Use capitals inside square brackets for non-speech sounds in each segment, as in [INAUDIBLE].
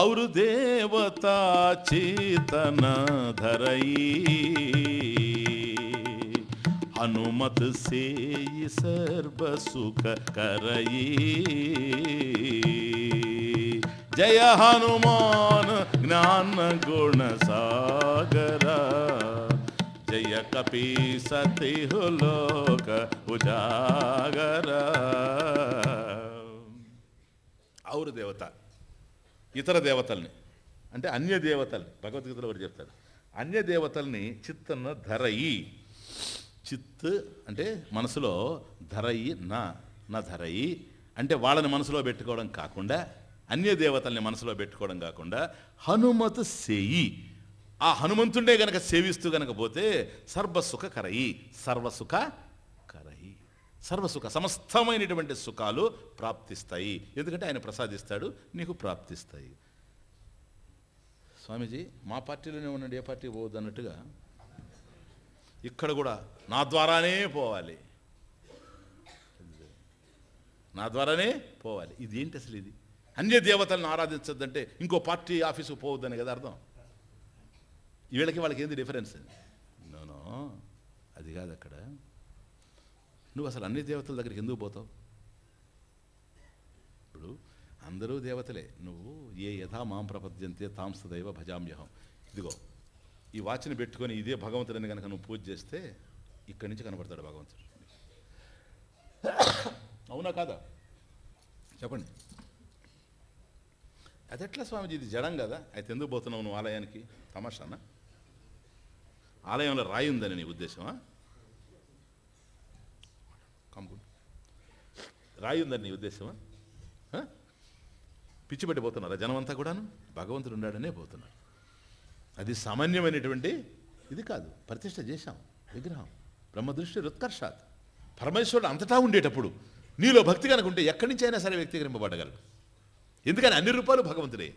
ಅವರು ದೇವತಾ ಚೇತನ ಧರೈ ಹನುಮತ ಸೇಯಿ ಸರ್ವ ಸುಖ ಕರೈ ಜಯ ಹನುಮಾನ ಜ್ಞಾನ ಗುಣ ಸಾಗರ ಜಯ ಕಪಿ ಸತಿ ಲೋಕ ಉಜಾಗರ ಅವರು ದೇವತಾ ఇతర దేవతల్ని అంటే అన్య దేవతల్ని భగవద్గీతలో ఒకటి చెప్తారు అన్య దేవతల్ని చిత్తన్న ధరయి చిత్ అంటే మనసులో ధరయి నా నా ధరయి అంటే వాళ్ళని మనసులో పెట్టుకోవడం కాకుండా అన్య దేవతల్ని మనసులో పెట్టుకోవడం కాకుండా హనుమతు సేయి ఆ హనుమంతుండే గనక సేవిస్తూ గనక పోతే సర్వసుఖకరయి సర్వసుఖ సర్వసుఖ సమస్తమైనటువంటి సుఖాలు ప్రాప్తిస్తాయి ఎందుకంటే ఆయన ప్రసాదిస్తాడు నీకు ప్రాప్తిస్తాయి స్వామీజీ మా పార్టీలోనే ఉన్నాడు ఏ పార్టీ పోవద్దు అన్నట్టుగా ఇక్కడ కూడా నా ద్వారానే పోవాలి నా ద్వారానే పోవాలి ఇది ఏంటి అసలు ఇది అన్య దేవతలను ఆరాధించద్దంటే ఇంకో పార్టీ ఆఫీసుకు పోవద్దని కదా అర్థం వీళ్ళకి వాళ్ళకి ఏంది డిఫరెన్స్ నోనో అది కాదు అక్కడ నువ్వు అసలు అన్ని దేవతల దగ్గరికి ఎందుకు పోతావు ఇప్పుడు అందరూ దేవతలే నువ్వు ఏ యథా మాం ప్రపద్యంతే తాంసదైవ భజామ్యహం ఇదిగో ఈ వాచిని పెట్టుకొని ఇదే భగవంతుడిని కనుక నువ్వు పూజ చేస్తే ఇక్కడి నుంచి కనపడతాడు భగవంతుడు అవునా కాదా చెప్పండి ఎట్లా స్వామిజీ ఇది జడం కదా అయితే ఎందుకు పోతున్నావు నువ్వు ఆలయానికి తమాషానా ఆలయంలో రాయి ఉందని నీ ఉద్దేశమా రాయి ఉందని నీ ఉద్దేశమా పిచ్చిపెట్టిపోతున్నారా జనమంతా కూడాను భగవంతుడు ఉన్నాడనే పోతున్నారు అది సామాన్యమైనటువంటి ఇది కాదు ప్రతిష్ట చేశాం విగ్రహం బ్రహ్మదృష్టి హృత్కర్షాత్ పరమేశ్వరుడు అంతటా ఉండేటప్పుడు నీలో భక్తి ఉంటే ఎక్కడి నుంచి అయినా సరే వ్యక్తీకరింపబడగలడు ఎందుకని అన్ని రూపాలు భగవంతుడే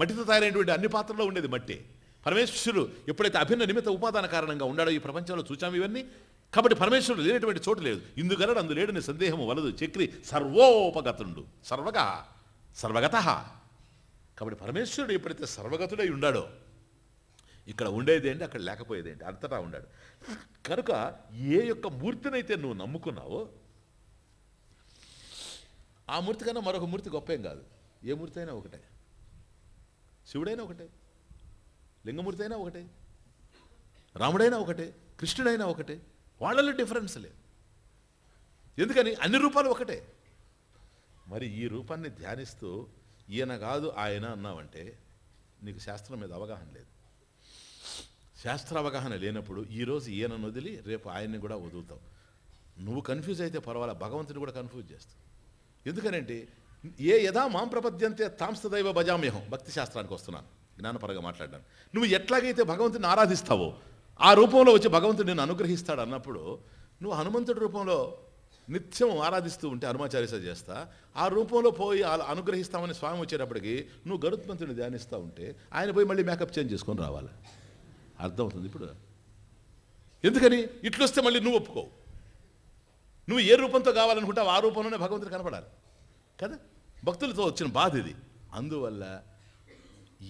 మట్టితో తయారైనటువంటి అన్ని పాత్రల్లో ఉండేది మట్టి పరమేశ్వరుడు ఎప్పుడైతే అభిన్న నిమిత్త ఉపాదాన కారణంగా ఉన్నాడో ఈ ప్రపంచంలో చూచాము ఇవన్నీ కాబట్టి పరమేశ్వరుడు లేనటువంటి చోటు లేదు ఇందుకన్నాడు అందు లేడని సందేహము వలదు చక్రి సర్వోపగతుడు సర్వగ సర్వగత కాబట్టి పరమేశ్వరుడు ఎప్పుడైతే సర్వగతుడై ఉండాడో ఇక్కడ ఉండేదేంటి అక్కడ ఏంటి అంతటా ఉండాడు కనుక ఏ యొక్క మూర్తినైతే నువ్వు నమ్ముకున్నావో ఆ మూర్తి కన్నా మరొక మూర్తి గొప్పేం కాదు ఏ మూర్తి అయినా ఒకటే శివుడైనా ఒకటే లింగమూర్తి అయినా ఒకటే రాముడైనా ఒకటే కృష్ణుడైనా ఒకటే వాళ్ళలో డిఫరెన్స్ లేదు ఎందుకని అన్ని రూపాలు ఒకటే మరి ఈ రూపాన్ని ధ్యానిస్తూ ఈయన కాదు ఆయన అన్నావంటే నీకు శాస్త్రం మీద అవగాహన లేదు శాస్త్ర అవగాహన లేనప్పుడు ఈరోజు ఈయనను వదిలి రేపు ఆయన్ని కూడా వదులుతావు నువ్వు కన్ఫ్యూజ్ అయితే పర్వాలే భగవంతుని కూడా కన్ఫ్యూజ్ చేస్తావు ఎందుకనంటే ఏ యథా మాం ప్రపద్యంతే తాంస్తదైవ భజామ్యహం భక్తి శాస్త్రానికి వస్తున్నాను జ్ఞానపరంగా మాట్లాడాను నువ్వు ఎట్లాగైతే భగవంతుని ఆరాధిస్తావో ఆ రూపంలో వచ్చి భగవంతుడు నిన్ను అనుగ్రహిస్తాడు అన్నప్పుడు నువ్వు హనుమంతుడి రూపంలో నిత్యం ఆరాధిస్తూ ఉంటే హనుమాచార్య చేస్తా ఆ రూపంలో పోయి అనుగ్రహిస్తామని స్వామి వచ్చేటప్పటికి నువ్వు గరుత్మంతుడిని ధ్యానిస్తూ ఉంటే ఆయన పోయి మళ్ళీ మేకప్ చేంజ్ చేసుకొని రావాలి అర్థమవుతుంది ఇప్పుడు ఎందుకని ఇట్లొస్తే మళ్ళీ నువ్వు ఒప్పుకోవు నువ్వు ఏ రూపంతో కావాలనుకుంటావు ఆ రూపంలోనే భగవంతుడు కనపడాలి కదా భక్తులతో వచ్చిన బాధ ఇది అందువల్ల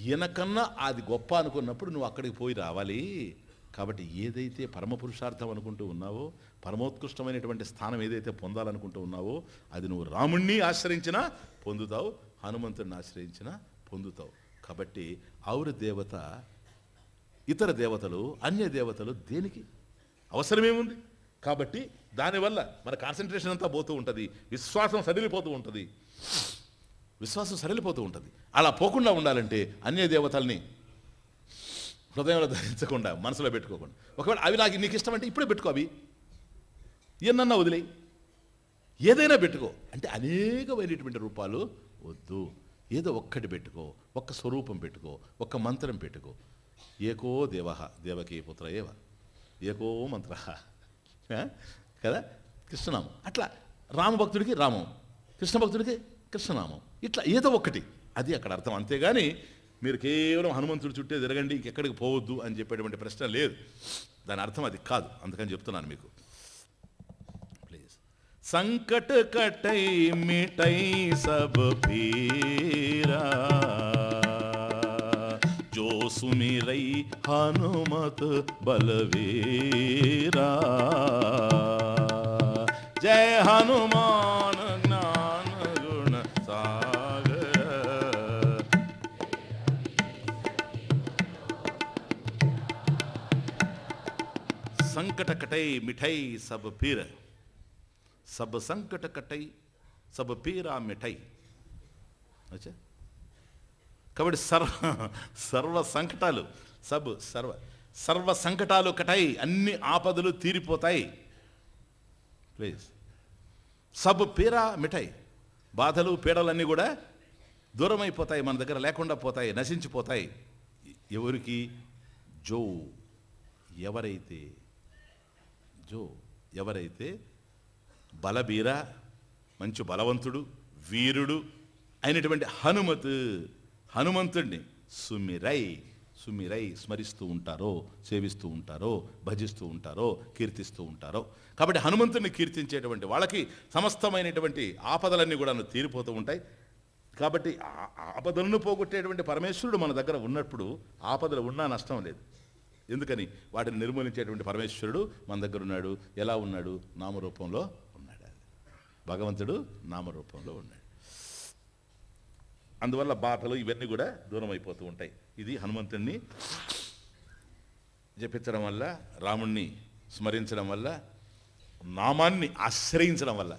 ఈయనకన్నా అది గొప్ప అనుకున్నప్పుడు నువ్వు అక్కడికి పోయి రావాలి కాబట్టి ఏదైతే పరమ పురుషార్థం అనుకుంటూ ఉన్నావో పరమోత్కృష్టమైనటువంటి స్థానం ఏదైతే పొందాలనుకుంటూ ఉన్నావో అది నువ్వు రాముణ్ణి ఆశ్రయించినా పొందుతావు హనుమంతుడిని ఆశ్రయించినా పొందుతావు కాబట్టి ఆవురి దేవత ఇతర దేవతలు అన్య దేవతలు దేనికి అవసరమేముంది కాబట్టి దానివల్ల మన కాన్సన్ట్రేషన్ అంతా పోతూ ఉంటుంది విశ్వాసం సరిలిపోతూ ఉంటుంది విశ్వాసం సరిలిపోతూ ఉంటుంది అలా పోకుండా ఉండాలంటే అన్య దేవతల్ని హృదయంలో ధరించకుండా మనసులో పెట్టుకోకుండా ఒకవేళ అవి నాకు నీకు ఇష్టం అంటే ఇప్పుడే పెట్టుకో అవి ఎన్నన్నా వదిలే ఏదైనా పెట్టుకో అంటే అనేకమైనటువంటి రూపాలు వద్దు ఏదో ఒక్కటి పెట్టుకో ఒక్క స్వరూపం పెట్టుకో ఒక్క మంత్రం పెట్టుకో ఏకో దేవ దేవకీ పుత్ర ఏవ ఏకో మంత్ర కదా కృష్ణనామం అట్లా రామభక్తుడికి రామం కృష్ణ భక్తుడికి కృష్ణనామం ఇట్లా ఏదో ఒక్కటి అది అక్కడ అర్థం అంతేగాని మీరు కేవలం హనుమంతుడు చుట్టే తిరగండి ఇంకెక్కడికి పోవద్దు అని చెప్పేటువంటి ప్రశ్న లేదు దాని అర్థం అది కాదు అందుకని చెప్తున్నాను మీకు ప్లీజ్ సంకట కటై మిటై సబ్ పీరా जो सुमिरई हनुमत హనుమా సంకట కటై మిఠై सब పీర सब సంకట కటై सब పీరా మిఠై కాబట్టి సర్వ సర్వ సంకటాలు సబ్ సర్వ సర్వ సంకటాలు కటై అన్ని ఆపదలు తీరిపోతాయి ప్లీజ్ సబ్ పీరా మిఠాయి బాధలు పీడలన్నీ కూడా దూరం అయిపోతాయి మన దగ్గర లేకుండా పోతాయి నశించిపోతాయి ఎవరికి జో ఎవరైతే జో ఎవరైతే బలబీర మంచి బలవంతుడు వీరుడు అయినటువంటి హనుమత్ హనుమంతుడిని సుమిరై సుమిరై స్మరిస్తూ ఉంటారో సేవిస్తూ ఉంటారో భజిస్తూ ఉంటారో కీర్తిస్తూ ఉంటారో కాబట్టి హనుమంతుడిని కీర్తించేటువంటి వాళ్ళకి సమస్తమైనటువంటి ఆపదలన్నీ కూడా తీరిపోతూ ఉంటాయి కాబట్టి ఆపదలను పోగొట్టేటువంటి పరమేశ్వరుడు మన దగ్గర ఉన్నప్పుడు ఆపదలు ఉన్నా నష్టం లేదు ఎందుకని వాటిని నిర్మూలించేటువంటి పరమేశ్వరుడు మన దగ్గర ఉన్నాడు ఎలా ఉన్నాడు నామరూపంలో ఉన్నాడు భగవంతుడు నామరూపంలో ఉన్నాడు అందువల్ల బాధలు ఇవన్నీ కూడా దూరం అయిపోతూ ఉంటాయి ఇది హనుమంతుణ్ణి జపించడం వల్ల రాముణ్ణి స్మరించడం వల్ల నామాన్ని ఆశ్రయించడం వల్ల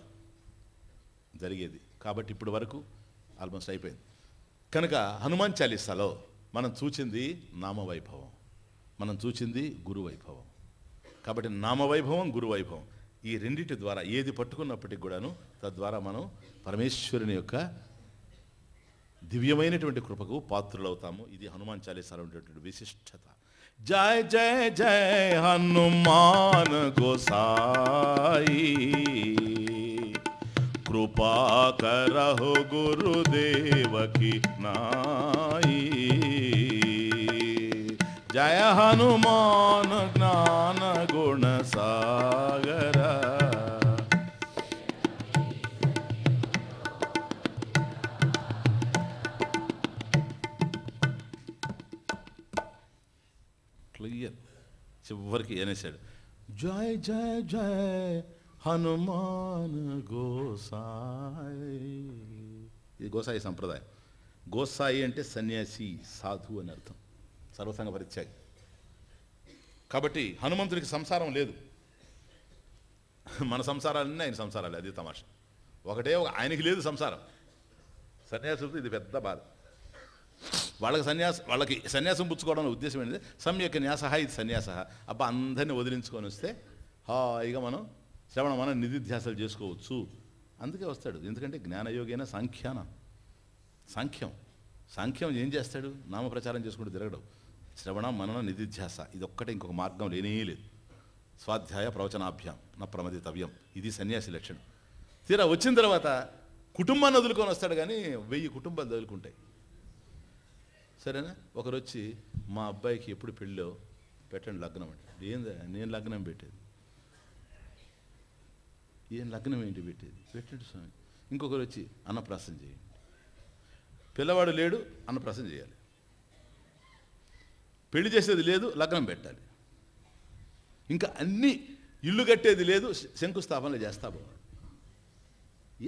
జరిగేది కాబట్టి ఇప్పుడు వరకు ఆల్మోస్ట్ అయిపోయింది కనుక హనుమాన్ చాలీసాలో మనం చూచింది నామవైభవం మనం చూచింది గురువైభవం కాబట్టి నామవైభవం గురువైభవం ఈ రెండింటి ద్వారా ఏది పట్టుకున్నప్పటికి కూడాను తద్వారా మనం పరమేశ్వరుని యొక్క దివ్యమైనటువంటి కృపకు పాత్రులవుతాము ఇది హనుమాన్ చాలీసాల ఉండేటువంటి విశిష్టత జయ జయ జయ హనుమాన్ గోసాయి కృపా కరహు గురుదేవకి నాయీ जय हनुमान ज्ञान गुण सागर क्लियर शिववर्की అనేసాడు జై జై జై హనుమాన్ గోసాయి గోసాయి సంప్రదాయ గోసాయి అంటే సన్యాసి సాధు అని అర్థం సర్వసంగ పరిత్యాగి కాబట్టి హనుమంతుడికి సంసారం లేదు మన సంసారాలన్నీ ఆయన సంసారాలు అది తమాష ఒకటే ఒక ఆయనకి లేదు సంసారం సన్యాసులతో ఇది పెద్ద బాధ వాళ్ళకి సన్యాస వాళ్ళకి సన్యాసం పుచ్చుకోవడం ఉద్దేశం ఏంటంటే సమ్యక్ న్యాస ఇది సన్యాస అబ్బా అందరినీ వదిలించుకొని వస్తే హాయిగా మనం శ్రవణ మనం నిధిధ్యాసాలు చేసుకోవచ్చు అందుకే వస్తాడు ఎందుకంటే జ్ఞానయోగైన సాంఖ్యానం సాంఖ్యం సాంఖ్యం ఏం చేస్తాడు నామప్రచారం చేసుకుంటూ తిరగడం శ్రవణ మనన నిధిధ్యాస ఇది ఒక్కటి ఇంకొక మార్గం లేనే లేదు స్వాధ్యాయ ప్రవచనాభ్యాం నా ప్రమదితవ్యం ఇది సన్యాసి లక్షణం తీరా వచ్చిన తర్వాత కుటుంబాన్ని వదులుకొని వస్తాడు కానీ వెయ్యి కుటుంబాలు వదులుకుంటాయి సరేనా ఒకరు వచ్చి మా అబ్బాయికి ఎప్పుడు పెళ్ళో పెట్టండి లగ్నం అంటే ఏందా నేను లగ్నం పెట్టేది ఏం లగ్నం ఏంటి పెట్టేది పెట్టండి స్వామి ఇంకొకరు వచ్చి అన్నప్రాసం చేయండి పిల్లవాడు లేడు అన్నప్రాసం చేయాలి పెళ్లి చేసేది లేదు లగ్నం పెట్టాలి ఇంకా అన్ని ఇల్లు కట్టేది లేదు శంకుస్థాపనలు చేస్తా పోవాలి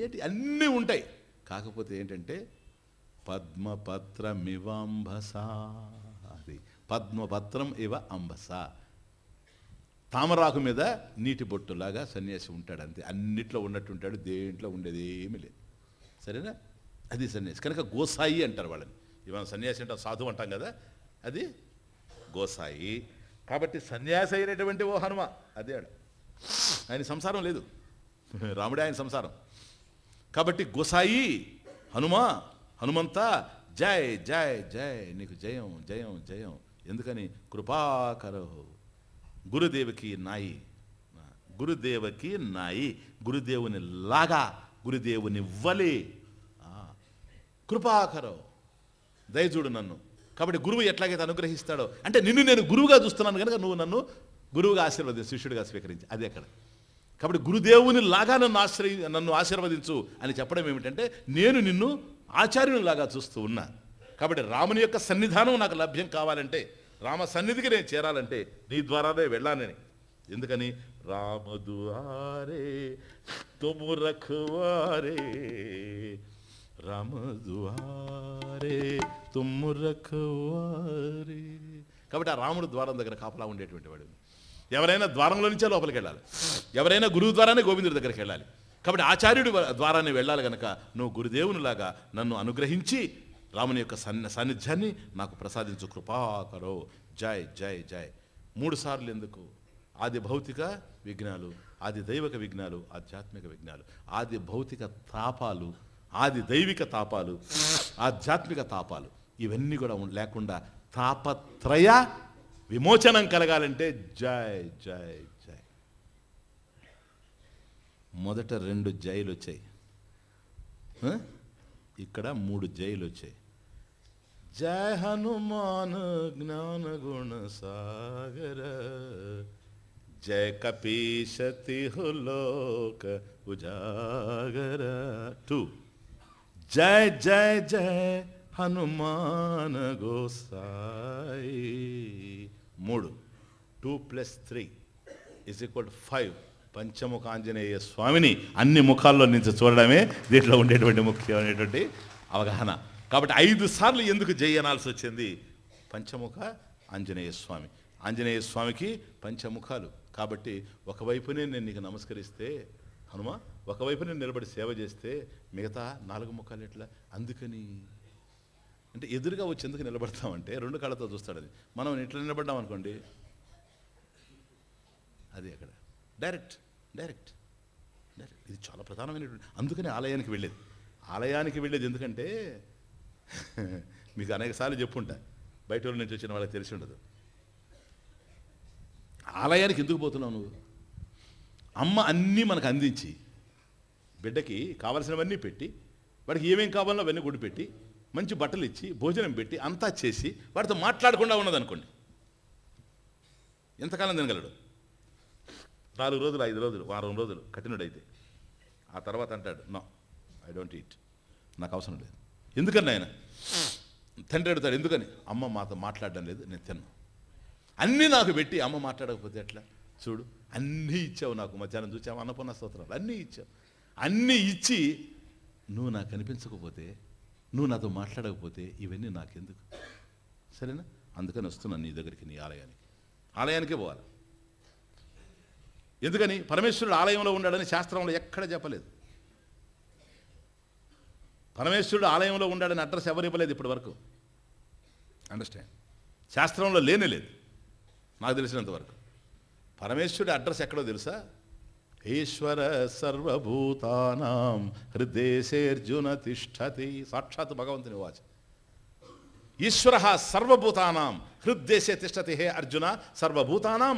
ఏంటి అన్నీ ఉంటాయి కాకపోతే ఏంటంటే పద్మపత్రమివాంబస అది పద్మపత్రం ఇవ అంబస తామరాకు మీద నీటి బొట్టులాగా సన్యాసి ఉంటాడు అంతే అన్నిట్లో ఉన్నట్టు ఉంటాడు దేంట్లో ఉండేది ఏమీ లేదు సరేనా అది సన్యాసి కనుక గోసాయి అంటారు వాళ్ళని ఇవాళ సన్యాసి అంటే సాధువు అంటాం కదా అది గోసాయి కాబట్టి సన్యాసి అయినటువంటి ఓ హనుమ అదే ఆయన సంసారం లేదు రాముడే ఆయన సంసారం కాబట్టి గోసాయి హనుమ హనుమంత జయ్ జయ్ జయ్ నీకు జయం జయం జయం ఎందుకని కృపాకరో గురుదేవికి నాయి గురుదేవకి నాయి గురుదేవుని లాగా గురుదేవుని వలి కృపాకరో దయచూడు నన్ను కాబట్టి గురువు ఎట్లాగైతే అనుగ్రహిస్తాడో అంటే నిన్ను నేను గురువుగా చూస్తున్నాను కనుక నువ్వు నన్ను గురువుగా ఆశీర్వది శిష్యుడిగా స్వీకరించి అదే అక్కడ కాబట్టి గురుదేవుని లాగా నన్ను ఆశ్రయి నన్ను ఆశీర్వదించు అని చెప్పడం ఏమిటంటే నేను నిన్ను ఆచార్యునిలాగా చూస్తూ ఉన్నా కాబట్టి రాముని యొక్క సన్నిధానం నాకు లభ్యం కావాలంటే రామ సన్నిధికి నేను చేరాలంటే నీ ద్వారానే వెళ్ళానని ఎందుకని రామదువారే తుము రఖువారే రామ దువారే తుమ్ము రఖవారే కాబట్టి ఆ రాముడు ద్వారం దగ్గర కాపలా ఉండేటువంటి వాడు ఎవరైనా ద్వారంలో నుంచే లోపలికి వెళ్ళాలి ఎవరైనా గురువు ద్వారానే గోవిందుడి దగ్గరికి వెళ్ళాలి కాబట్టి ఆచార్యుడు ద్వారానే వెళ్ళాలి కనుక నువ్వు గురుదేవునిలాగా నన్ను అనుగ్రహించి రాముని యొక్క సన్న సాన్నిధ్యాన్ని నాకు ప్రసాదించు కృపాకరో జై జై జై మూడు సార్లు ఎందుకు ఆది భౌతిక విఘ్నాలు ఆది దైవక విఘ్నాలు ఆధ్యాత్మిక విఘ్నాలు ఆది భౌతిక తాపాలు ఆది దైవిక తాపాలు ఆధ్యాత్మిక తాపాలు ఇవన్నీ కూడా లేకుండా తాపత్రయ విమోచనం కలగాలంటే జై జై జై మొదట రెండు జైలు వచ్చాయి ఇక్కడ మూడు జైలు వచ్చాయి జయ హనుమాన్ జ్ఞాన గుణ సాగర జయ కపీశతి హులోక ఉజాగర టూ జయ జయ జయ హనుమాన గోసాయి మూడు two plus three is equal to five పంచముఖ ఆంజనేయ స్వామిని అన్ని ముఖాల్లో నుంచి చూడడమే దీంట్లో ఉండేటువంటి ముఖ్యమైనటువంటి అవగాహన కాబట్టి ఐదు సార్లు ఎందుకు జయనాల్సి వచ్చింది పంచముఖ ఆంజనేయ స్వామి ఆంజనేయ స్వామికి పంచముఖాలు కాబట్టి ఒకవైపునే నేను నీకు నమస్కరిస్తే హనుమ ఒకవైపు నేను నిలబడి సేవ చేస్తే మిగతా నాలుగు ముఖాలు ఎట్లా అందుకని అంటే ఎదురుగా వచ్చి ఎందుకు నిలబడతామంటే రెండు కాళ్ళతో చూస్తాడు అది మనం ఇట్లా నిలబడ్డాం అనుకోండి అది అక్కడ డైరెక్ట్ డైరెక్ట్ డైరెక్ట్ ఇది చాలా ప్రధానమైనటువంటి అందుకని ఆలయానికి వెళ్ళేది ఆలయానికి వెళ్ళేది ఎందుకంటే [LAUGHS] మీకు అనేక సార్లు చెప్పుంటా బయట నుంచి వచ్చిన వాళ్ళకి తెలిసి ఉండదు ఆలయానికి ఎందుకు పోతున్నావు నువ్వు అమ్మ అన్నీ మనకు అందించి బిడ్డకి కావలసినవన్నీ పెట్టి వాడికి ఏమేమి కావాలో అవన్నీ గుడి పెట్టి మంచి బట్టలు ఇచ్చి భోజనం పెట్టి అంతా చేసి వాడితో మాట్లాడకుండా ఉన్నదనుకోండి ఎంతకాలం తినగలడు నాలుగు రోజులు ఐదు రోజులు వారం రోజులు కఠినడైతే ఆ తర్వాత అంటాడు నో ఐ డోంట్ ఈట్ నాకు అవసరం లేదు ఎందుకని ఆయన తండ్రి అడుగుతాడు ఎందుకని అమ్మ మాతో మాట్లాడడం లేదు నేను తిన్నాను అన్నీ నాకు పెట్టి అమ్మ మాట్లాడకపోతే ఎట్లా చూడు అన్నీ ఇచ్చావు నాకు మధ్యాహ్నం చూసావు అన్నపూర్ణ స్తోత్రాలు అన్నీ ఇచ్చావు అన్నీ ఇచ్చి నువ్వు నాకు కనిపించకపోతే నువ్వు నాతో మాట్లాడకపోతే ఇవన్నీ నాకెందుకు సరేనా అందుకని వస్తున్నాను నీ దగ్గరికి నీ ఆలయానికి ఆలయానికే పోవాలి ఎందుకని పరమేశ్వరుడు ఆలయంలో ఉన్నాడని శాస్త్రంలో ఎక్కడ చెప్పలేదు పరమేశ్వరుడు ఆలయంలో ఉన్నాడని అడ్రస్ ఎవరు ఇవ్వలేదు ఇప్పటి వరకు అండర్స్టాండ్ శాస్త్రంలో లేనే లేదు నాకు తెలిసినంత వరకు పరమేశ్వరుడి అడ్రస్ ఎక్కడో తెలుసా ఈశ్వర సర్వభూతానం హృదేశేర్జున తిష్టతి సాక్షాత్ భగవంతుని వాచ ఈశ్వర సర్వభూతానాం హృద్దేశే తిష్టతి హే అర్జున సర్వభూతానాం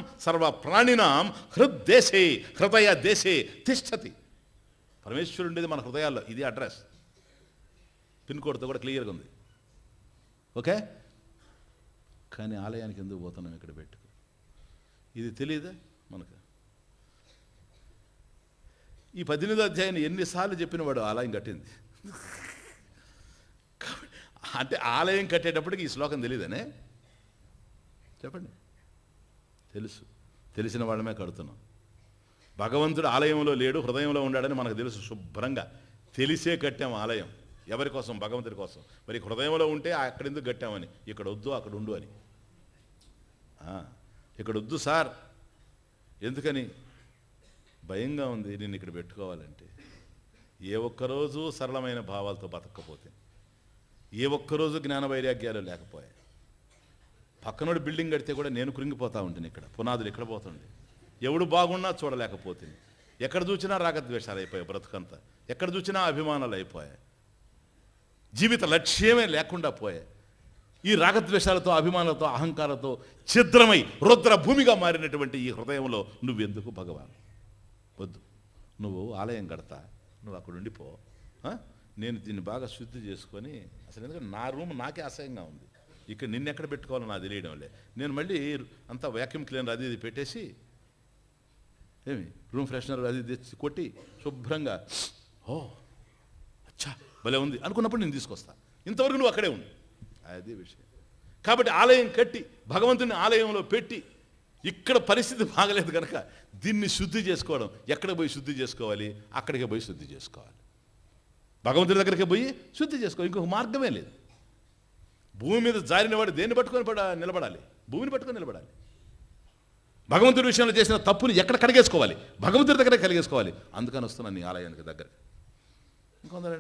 ప్రాణినాం హృద్దేశే హృదయ దేశే తిష్టతి పరమేశ్వరుండేది మన హృదయాల్లో ఇది అడ్రస్ పిన్ కోడ్తో కూడా క్లియర్గా ఉంది ఓకే కానీ ఆలయానికి ఎందుకు పోతున్నాం ఇక్కడ పెట్టి ఇది తెలియదా మనకు ఈ పద్దెనిమిదో అధ్యాయాన్ని ఎన్నిసార్లు చెప్పిన వాడు ఆలయం కట్టింది అంటే ఆలయం కట్టేటప్పటికి ఈ శ్లోకం తెలియదనే చెప్పండి తెలుసు తెలిసిన వాళ్ళమే కడుతున్నాం భగవంతుడు ఆలయంలో లేడు హృదయంలో ఉన్నాడని మనకు తెలుసు శుభ్రంగా తెలిసే కట్టాం ఆలయం ఎవరి కోసం భగవంతుడి కోసం మరి హృదయంలో ఉంటే అక్కడెందుకు కట్టామని ఇక్కడ వద్దు అక్కడ ఉండు అని ఇక్కడ వద్దు సార్ ఎందుకని భయంగా ఉంది నేను ఇక్కడ పెట్టుకోవాలంటే ఏ ఒక్కరోజు సరళమైన భావాలతో బతకపోతే ఏ ఒక్కరోజు జ్ఞాన వైరాగ్యాలు లేకపోయాయి పక్కనోడు బిల్డింగ్ కడితే కూడా నేను కృంగిపోతూ ఉంటాను ఇక్కడ పునాదులు ఇక్కడ పోతుండే ఎవడు బాగున్నా చూడలేకపోతే ఎక్కడ చూసినా రాగద్వేషాలు అయిపోయాయి బ్రతుకంతా ఎక్కడ చూసినా అభిమానాలు అయిపోయాయి జీవిత లక్ష్యమే లేకుండా పోయాయి ఈ రాగద్వేషాలతో అభిమానాలతో అహంకారంతో ఛిద్రమై రుద్ర భూమిగా మారినటువంటి ఈ హృదయంలో నువ్వెందుకు భగవాన్ వద్దు నువ్వు ఆలయం కడతా నువ్వు అక్కడ ఉండిపో నేను దీన్ని బాగా శుద్ధి చేసుకొని అసలు ఎందుకంటే నా రూమ్ నాకే అసహ్యంగా ఉంది ఇక్కడ నిన్న ఎక్కడ పెట్టుకోవాలో నాకు తెలియడంలే నేను మళ్ళీ అంతా వ్యాక్యూమ్ క్లీనర్ అది ఇది పెట్టేసి ఏమి రూమ్ ఫ్రెషనర్ అది తెచ్చి కొట్టి శుభ్రంగా ఓ అచ్చా భలే ఉంది అనుకున్నప్పుడు నేను తీసుకొస్తా ఇంతవరకు నువ్వు అక్కడే ఉండు అది విషయం కాబట్టి ఆలయం కట్టి భగవంతుని ఆలయంలో పెట్టి ఇక్కడ పరిస్థితి బాగలేదు కనుక దీన్ని శుద్ధి చేసుకోవడం ఎక్కడ పోయి శుద్ధి చేసుకోవాలి అక్కడికి పోయి శుద్ధి చేసుకోవాలి భగవంతుడి దగ్గరికి పోయి శుద్ధి చేసుకోవాలి ఇంకొక మార్గమే లేదు భూమి మీద జారిన వాడు దేన్ని పట్టుకొని నిలబడాలి భూమిని పట్టుకొని నిలబడాలి భగవంతుడి విషయంలో చేసిన తప్పుని ఎక్కడ కడిగేసుకోవాలి భగవంతుడి దగ్గరే కలిగేసుకోవాలి అందుకని వస్తున్నాను నీ ఆలయానికి దగ్గర ఇంకొందరు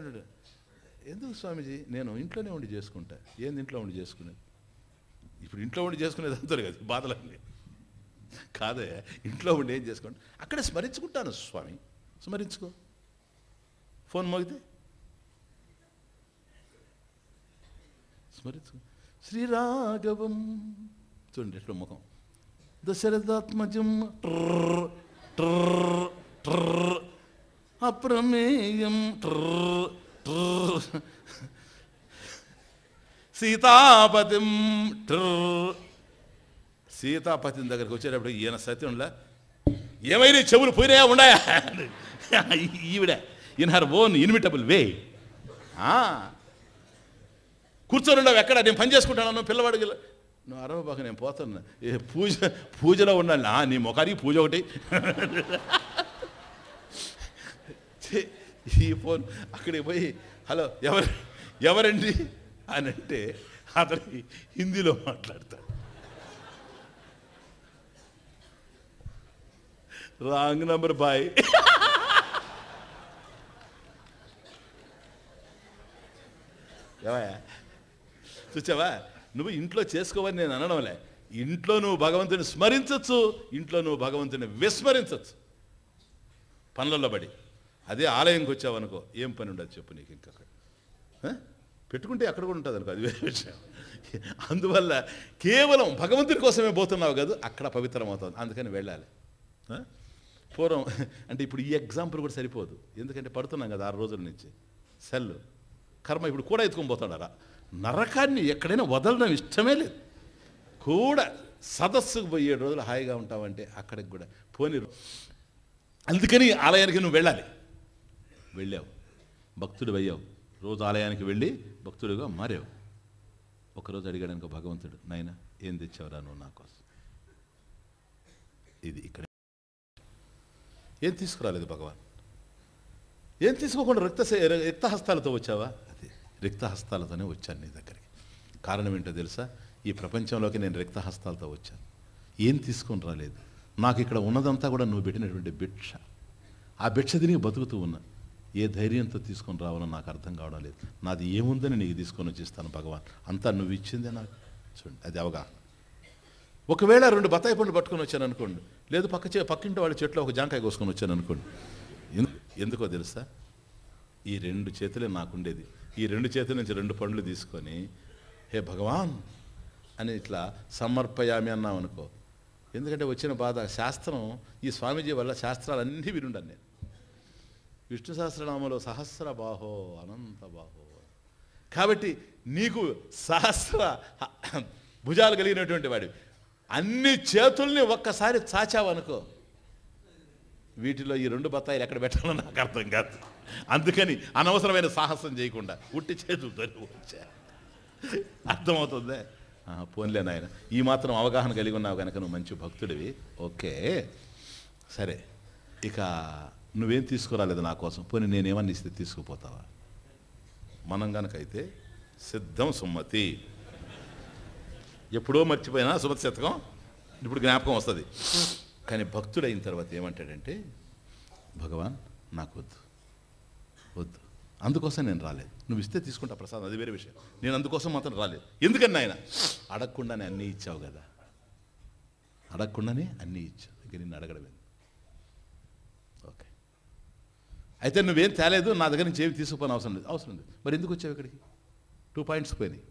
ఎందుకు స్వామీజీ నేను ఇంట్లోనే ఉండి చేసుకుంటా ఏంది ఇంట్లో ఉండి చేసుకునేది ఇప్పుడు ఇంట్లో ఉండి చేసుకునేది అంతరు కదా బాధలన్నీ కాదే ఇంట్లో ఉండి ఏం చేసుకోండి అక్కడే స్మరించుకుంటాను స్వామి స్మరించుకో ఫోన్ మోగితే స్మరించుకో శ్రీరాఘవం చూడండి ఎట్లా ముఖం దశరథాత్మజం ట్రర్ ట్రర్ ట్రర్ అప్రమేయం ట్రర్ సీతాపతిం టర్ సీతాపతిం దగ్గరికి వచ్చేటప్పుడు ఈయన సత్యంలా ఏమైనా చెవులు పోయినాయా ఉన్నాయా [LAUGHS] ఈవిడ in her own inevitable way కూర్చొని ఉండవు ఎక్కడ నేను పని చేసుకుంటాను పిల్లవాడికి నువ్వు బాగా నేను పోతున్నా ఏ పూజ పూజలో ఉండాలి నీ ముఖానికి పూజ ఒకటి [LAUGHS] ఈ ఫోన్ అక్కడికి పోయి హలో ఎవరు ఎవరండి అని అంటే అతను హిందీలో మాట్లాడతాడు రాంగ్ నంబర్ బాయ్ చూచావా నువ్వు ఇంట్లో చేసుకోవని నేను అనడంలే ఇంట్లో నువ్వు భగవంతుని స్మరించవచ్చు ఇంట్లో నువ్వు భగవంతుని విస్మరించవచ్చు పనులలో పడి అదే ఆలయంకి వచ్చావనుకో ఏం పని ఉండదు చెప్పు నీకు ఇంకా పెట్టుకుంటే అక్కడ కూడా ఉంటుంది అనుకో అది వేరే విషయం అందువల్ల కేవలం భగవంతుడి కోసమే పోతున్నావు కాదు అక్కడ పవిత్రం అవుతుంది అందుకని వెళ్ళాలి పూర్వం అంటే ఇప్పుడు ఈ ఎగ్జాంపుల్ కూడా సరిపోదు ఎందుకంటే పడుతున్నాం కదా ఆరు రోజుల నుంచి సెల్ కర్మ ఇప్పుడు కూడా ఎత్తుకొని పోతాడారా నరకాన్ని ఎక్కడైనా వదలడం ఇష్టమే లేదు కూడా సదస్సుకు పోయి ఏడు రోజులు హాయిగా ఉంటావంటే అక్కడికి కూడా పోని అందుకని ఆలయానికి నువ్వు వెళ్ళాలి వెళ్ళావు భక్తుడు అయ్యావు రోజు ఆలయానికి వెళ్ళి భక్తుడిగా మారావు ఒకరోజు అడిగాడనుకో భగవంతుడు నాయన ఏం తెచ్చావురా నువ్వు నా కోసం ఇది ఇక్కడ ఏం తీసుకురాలేదు భగవాన్ ఏం తీసుకోకుండా రక్త రక్తహస్తాలతో వచ్చావా అది రక్తహస్తాలతోనే వచ్చాను నీ దగ్గరికి కారణం ఏంటో తెలుసా ఈ ప్రపంచంలోకి నేను రక్తహస్తాలతో వచ్చాను ఏం తీసుకొని రాలేదు నాకు ఇక్కడ ఉన్నదంతా కూడా నువ్వు పెట్టినటువంటి భిక్ష ఆ భిక్ష తిని బతుకుతూ ఉన్నా ఏ ధైర్యంతో తీసుకొని రావాలో నాకు అర్థం కావడం లేదు నాది ఏముందని నీకు తీసుకొని వచ్చిస్తాను భగవాన్ అంతా నువ్వు ఇచ్చిందే నాకు చూడండి అది అవగాహన ఒకవేళ రెండు బత్తాయి పండ్లు పట్టుకొని వచ్చాను అనుకోండి లేదు పక్క చే పక్కింటి వాళ్ళ చెట్లో ఒక జాంకాయ కోసుకొని వచ్చాను అనుకోండి ఎందుకో తెలుసా ఈ రెండు చేతులే నాకుండేది ఈ రెండు చేతుల నుంచి రెండు పండ్లు తీసుకొని హే భగవాన్ అని ఇట్లా సమర్పయామి అన్నాం అనుకో ఎందుకంటే వచ్చిన బాధ శాస్త్రం ఈ స్వామీజీ వల్ల శాస్త్రాలన్నీ వినుండాను నేను విష్ణు సహస్రనామంలో సహస్ర బాహో అనంత బాహో కాబట్టి నీకు సహస్ర [CLEARS THROAT] భుజాలు కలిగినటువంటి వాడివి అన్ని చేతుల్ని ఒక్కసారి చాచావనుకో వీటిలో ఈ రెండు బత్తాయిలు ఎక్కడ పెట్టాలో నాకు అర్థం కాదు అందుకని అనవసరమైన సాహసం చేయకుండా ఉట్టి చేతులతో వచ్చా అర్థమవుతుందే పోన్లే నాయన ఈ మాత్రం అవగాహన కలిగి ఉన్నావు కనుక నువ్వు మంచి భక్తుడివి ఓకే సరే ఇక నువ్వేం తీసుకురాలేదు నా కోసం పోనీ నేనేమని ఇస్తే తీసుకుపోతావా మనం గనకైతే సిద్ధం సుమ్మతి ఎప్పుడో మర్చిపోయినా సుమతి శతకం ఇప్పుడు జ్ఞాపకం వస్తుంది కానీ భక్తుడైన తర్వాత ఏమంటాడంటే భగవాన్ నాకు వద్దు వద్దు అందుకోసం నేను రాలేదు నువ్వు ఇస్తే తీసుకుంటా ప్రసాదం అది వేరే విషయం నేను అందుకోసం మాత్రం రాలేదు ఎందుకని ఆయన అడగకుండానే అన్నీ ఇచ్చావు కదా అడగకుండానే అన్నీ ఇచ్చావు ఇక నిన్ను అడగడం అయితే నువ్వేం తేలేదు నా దగ్గర నుంచి ఏమి తీసుకుపోయిన అవసరం లేదు అవసరం లేదు మరి ఎందుకు వచ్చావు ఇక్కడికి టూ పాయింట్స్ పోయినాయి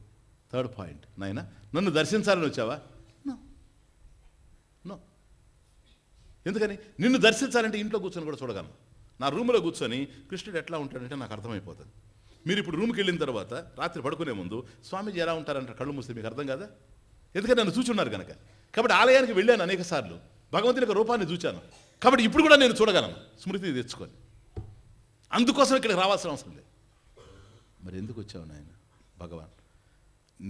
థర్డ్ పాయింట్ నాయన నన్ను దర్శించాలని వచ్చావా నో ఎందుకని నిన్ను దర్శించాలంటే ఇంట్లో కూర్చొని కూడా చూడగలను నా రూమ్లో కూర్చొని కృష్ణుడు ఎట్లా ఉంటాడంటే నాకు అర్థమైపోతుంది మీరు ఇప్పుడు రూమ్కి వెళ్ళిన తర్వాత రాత్రి పడుకునే ముందు స్వామీజీ ఎలా ఉంటారంట కళ్ళు మూస్తే మీకు అర్థం కాదా ఎందుకంటే నన్ను చూచున్నారు కనుక కాబట్టి ఆలయానికి వెళ్ళాను అనేక సార్లు భగవంతుని యొక్క రూపాన్ని చూచాను కాబట్టి ఇప్పుడు కూడా నేను చూడగలను స్మృతి తెచ్చుకొని అందుకోసం ఇక్కడికి రావాల్సిన అవసరం లేదు మరి ఎందుకు వచ్చావు నాయన భగవాన్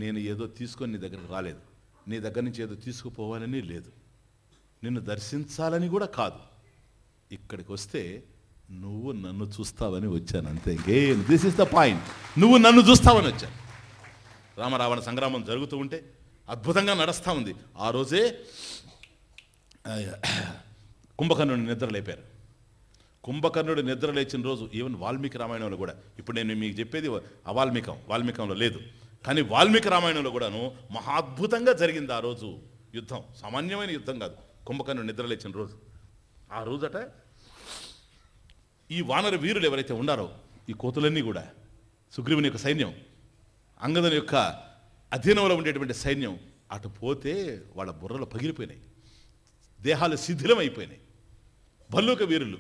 నేను ఏదో తీసుకొని నీ దగ్గరకు రాలేదు నీ దగ్గర నుంచి ఏదో తీసుకుపోవాలని లేదు నిన్ను దర్శించాలని కూడా కాదు ఇక్కడికి వస్తే నువ్వు నన్ను చూస్తావని వచ్చాను అంతే ఇంకేం దిస్ ఇస్ ద పాయింట్ నువ్వు నన్ను చూస్తావని వచ్చాను రామరావణ సంగ్రామం జరుగుతూ ఉంటే అద్భుతంగా నడుస్తూ ఉంది ఆ రోజే కుంభకర్ణుని నిద్రలేపారు కుంభకర్ణుడు నిద్ర లేచిన రోజు ఈవెన్ వాల్మీకి రామాయణంలో కూడా ఇప్పుడు నేను మీకు చెప్పేది అవాల్మీకం వాల్మీకంలో లేదు కానీ వాల్మీకి రామాయణంలో కూడాను మహాద్భుతంగా జరిగింది ఆ రోజు యుద్ధం సామాన్యమైన యుద్ధం కాదు కుంభకర్ణుడు నిద్ర లేచిన రోజు ఆ రోజట ఈ వానర వీరులు ఎవరైతే ఉన్నారో ఈ కోతులన్నీ కూడా సుగ్రీవుని యొక్క సైన్యం అంగదని యొక్క అధీనంలో ఉండేటువంటి సైన్యం అటు పోతే వాళ్ళ బుర్రలు పగిలిపోయినాయి దేహాలు శిథిలం అయిపోయినాయి భల్లూక వీరులు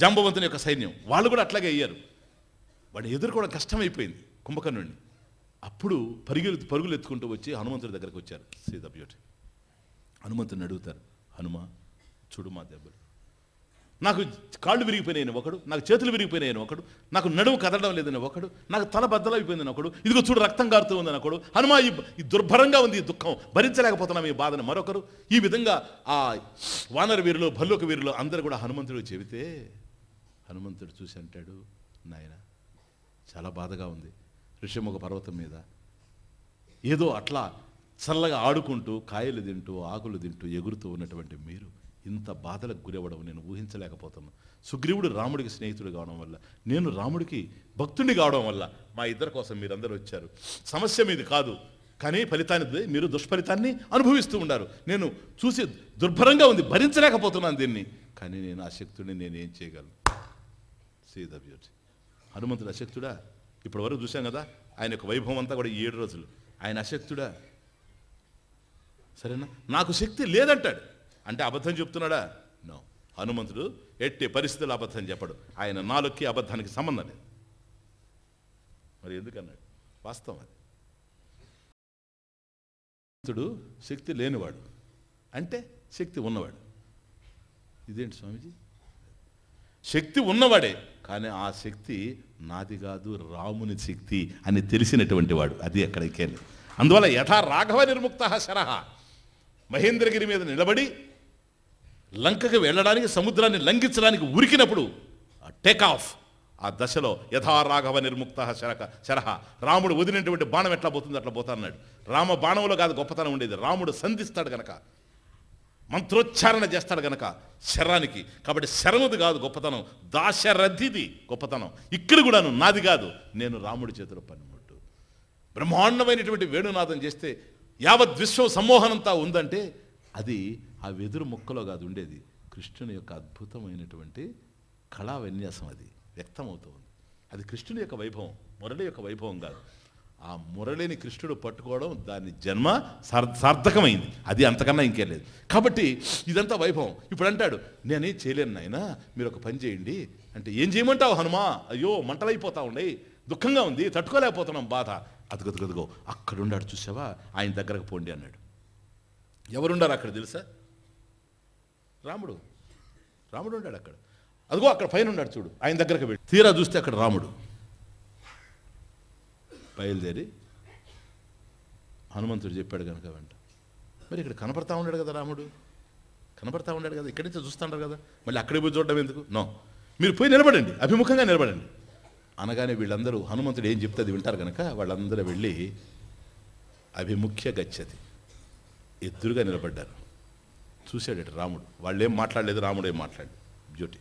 జాంబవంతుని యొక్క సైన్యం వాళ్ళు కూడా అట్లాగే అయ్యారు వాడిని ఎదుర్కోవడం కష్టమైపోయింది కుంభకర్ణుడిని అప్పుడు పరుగులు పరుగులు ఎత్తుకుంటూ వచ్చి హనుమంతుడి దగ్గరకు వచ్చారు సీత హనుమంతుని అడుగుతారు హనుమ చూడు మా దెబ్బలు నాకు కాళ్ళు విరిగిపోయినాయని ఒకడు నాకు చేతులు విరిగిపోయినాయని ఒకడు నాకు నడుము కదలడం లేదని ఒకడు నాకు తల బద్దలైపోయిందని ఒకడు ఇదిగో చూడు రక్తం గారుతూ ఉందని ఒకడు హనుమా ఈ దుర్భరంగా ఉంది ఈ దుఃఖం భరించలేకపోతున్నాం ఈ బాధను మరొకరు ఈ విధంగా ఆ వానర వీరులు భల్లుక వీరులు అందరు కూడా హనుమంతుడు చెబితే హనుమంతుడు చూసి అంటాడు నాయన చాలా బాధగా ఉంది ఋషిముఖ పర్వతం మీద ఏదో అట్లా చల్లగా ఆడుకుంటూ కాయలు తింటూ ఆకులు తింటూ ఎగురుతూ ఉన్నటువంటి మీరు ఇంత బాధలకు గురవ్వడం నేను ఊహించలేకపోతున్నాను సుగ్రీవుడు రాముడికి స్నేహితుడు కావడం వల్ల నేను రాముడికి భక్తుడిని కావడం వల్ల మా ఇద్దరి కోసం మీరందరూ వచ్చారు సమస్య మీది కాదు కానీ ఫలితాన్ని మీరు దుష్ఫలితాన్ని అనుభవిస్తూ ఉన్నారు నేను చూసి దుర్భరంగా ఉంది భరించలేకపోతున్నాను దీన్ని కానీ నేను శక్తుడిని నేను ఏం చేయగలను సీ ద బ్యూటీ హనుమంతుడు అశక్తుడా ఇప్పటి వరకు చూసాం కదా ఆయన యొక్క వైభవం అంతా కూడా ఏడు రోజులు ఆయన అశక్తుడా సరేనా నాకు శక్తి లేదంటాడు అంటే అబద్ధం చెప్తున్నాడా నో హనుమంతుడు ఎట్టి పరిస్థితులు అబద్ధం చెప్పడు ఆయన నాలుగుకి అబద్ధానికి సంబంధం లేదు మరి ఎందుకన్నాడు వాస్తవం అది శక్తి లేనివాడు అంటే శక్తి ఉన్నవాడు ఇదేంటి స్వామీజీ శక్తి ఉన్నవాడే కానీ ఆ శక్తి నాది కాదు రాముని శక్తి అని తెలిసినటువంటి వాడు అది ఎక్కడికే అందువల్ల యథా రాఘవ నిర్ముక్త శరహ మహేంద్రగిరి మీద నిలబడి లంకకి వెళ్ళడానికి సముద్రాన్ని లంఘించడానికి ఉరికినప్పుడు టేక్ ఆఫ్ ఆ దశలో యథా రాఘవ నిర్ముక్త శరక శరహ రాముడు వదిలినటువంటి బాణం ఎట్లా పోతుంది అట్లా పోతా అన్నాడు రామ బాణంలో కాదు గొప్పతనం ఉండేది రాముడు సంధిస్తాడు గనక మంత్రోచ్చారణ చేస్తాడు గనక శరానికి కాబట్టి శరముది కాదు గొప్పతనం దాశరథిది గొప్పతనం ఇక్కడ కూడాను నాది కాదు నేను రాముడి చేతిలో పనిముట్టు బ్రహ్మాండమైనటువంటి వేణునాదం చేస్తే యావత్ విశ్వం సమ్మోహనంతా ఉందంటే అది ఆ వెదురు మొక్కలో కాదు ఉండేది కృష్ణుని యొక్క అద్భుతమైనటువంటి కళా విన్యాసం అది వ్యక్తమవుతూ ఉంది అది కృష్ణుని యొక్క వైభవం మురళి యొక్క వైభవం కాదు ఆ మురళిని కృష్ణుడు పట్టుకోవడం దాని జన్మ సార్థకమైంది అది అంతకన్నా ఇంకే లేదు కాబట్టి ఇదంతా వైభవం ఇప్పుడు అంటాడు నేనేం చేయలేను నాయన మీరు ఒక పని చేయండి అంటే ఏం చేయమంటావు హనుమా అయ్యో మంటలైపోతా ఉండే దుఃఖంగా ఉంది తట్టుకోలేకపోతున్నాం బాధ అతగదుగదుగో అక్కడున్నాడు చూసావా ఆయన దగ్గరకు పోండి అన్నాడు ఎవరుండారు అక్కడ తెలుసా రాముడు రాముడు ఉన్నాడు అక్కడ అదిగో అక్కడ పైన ఉన్నాడు చూడు ఆయన దగ్గరకు వెళ్ళి తీరా చూస్తే అక్కడ రాముడు బయలుదేరి హనుమంతుడు చెప్పాడు కనుక వెంట మరి ఇక్కడ కనపడతా ఉన్నాడు కదా రాముడు కనపడతా ఉన్నాడు కదా ఇక్కడి నుంచి చూస్తుంటారు కదా మళ్ళీ అక్కడికి పోయి చూడడం ఎందుకు నో మీరు పోయి నిలబడండి అభిముఖంగా నిలబడండి అనగానే వీళ్ళందరూ హనుమంతుడు ఏం చెప్తుంది వింటారు కనుక వాళ్ళందరూ వెళ్ళి అభిముఖ్య గచ్చతి ఎదురుగా నిలబడ్డారు చూశాడట రాముడు వాళ్ళు ఏం మాట్లాడలేదు రాముడు ఏం మాట్లాడు బ్యూటీ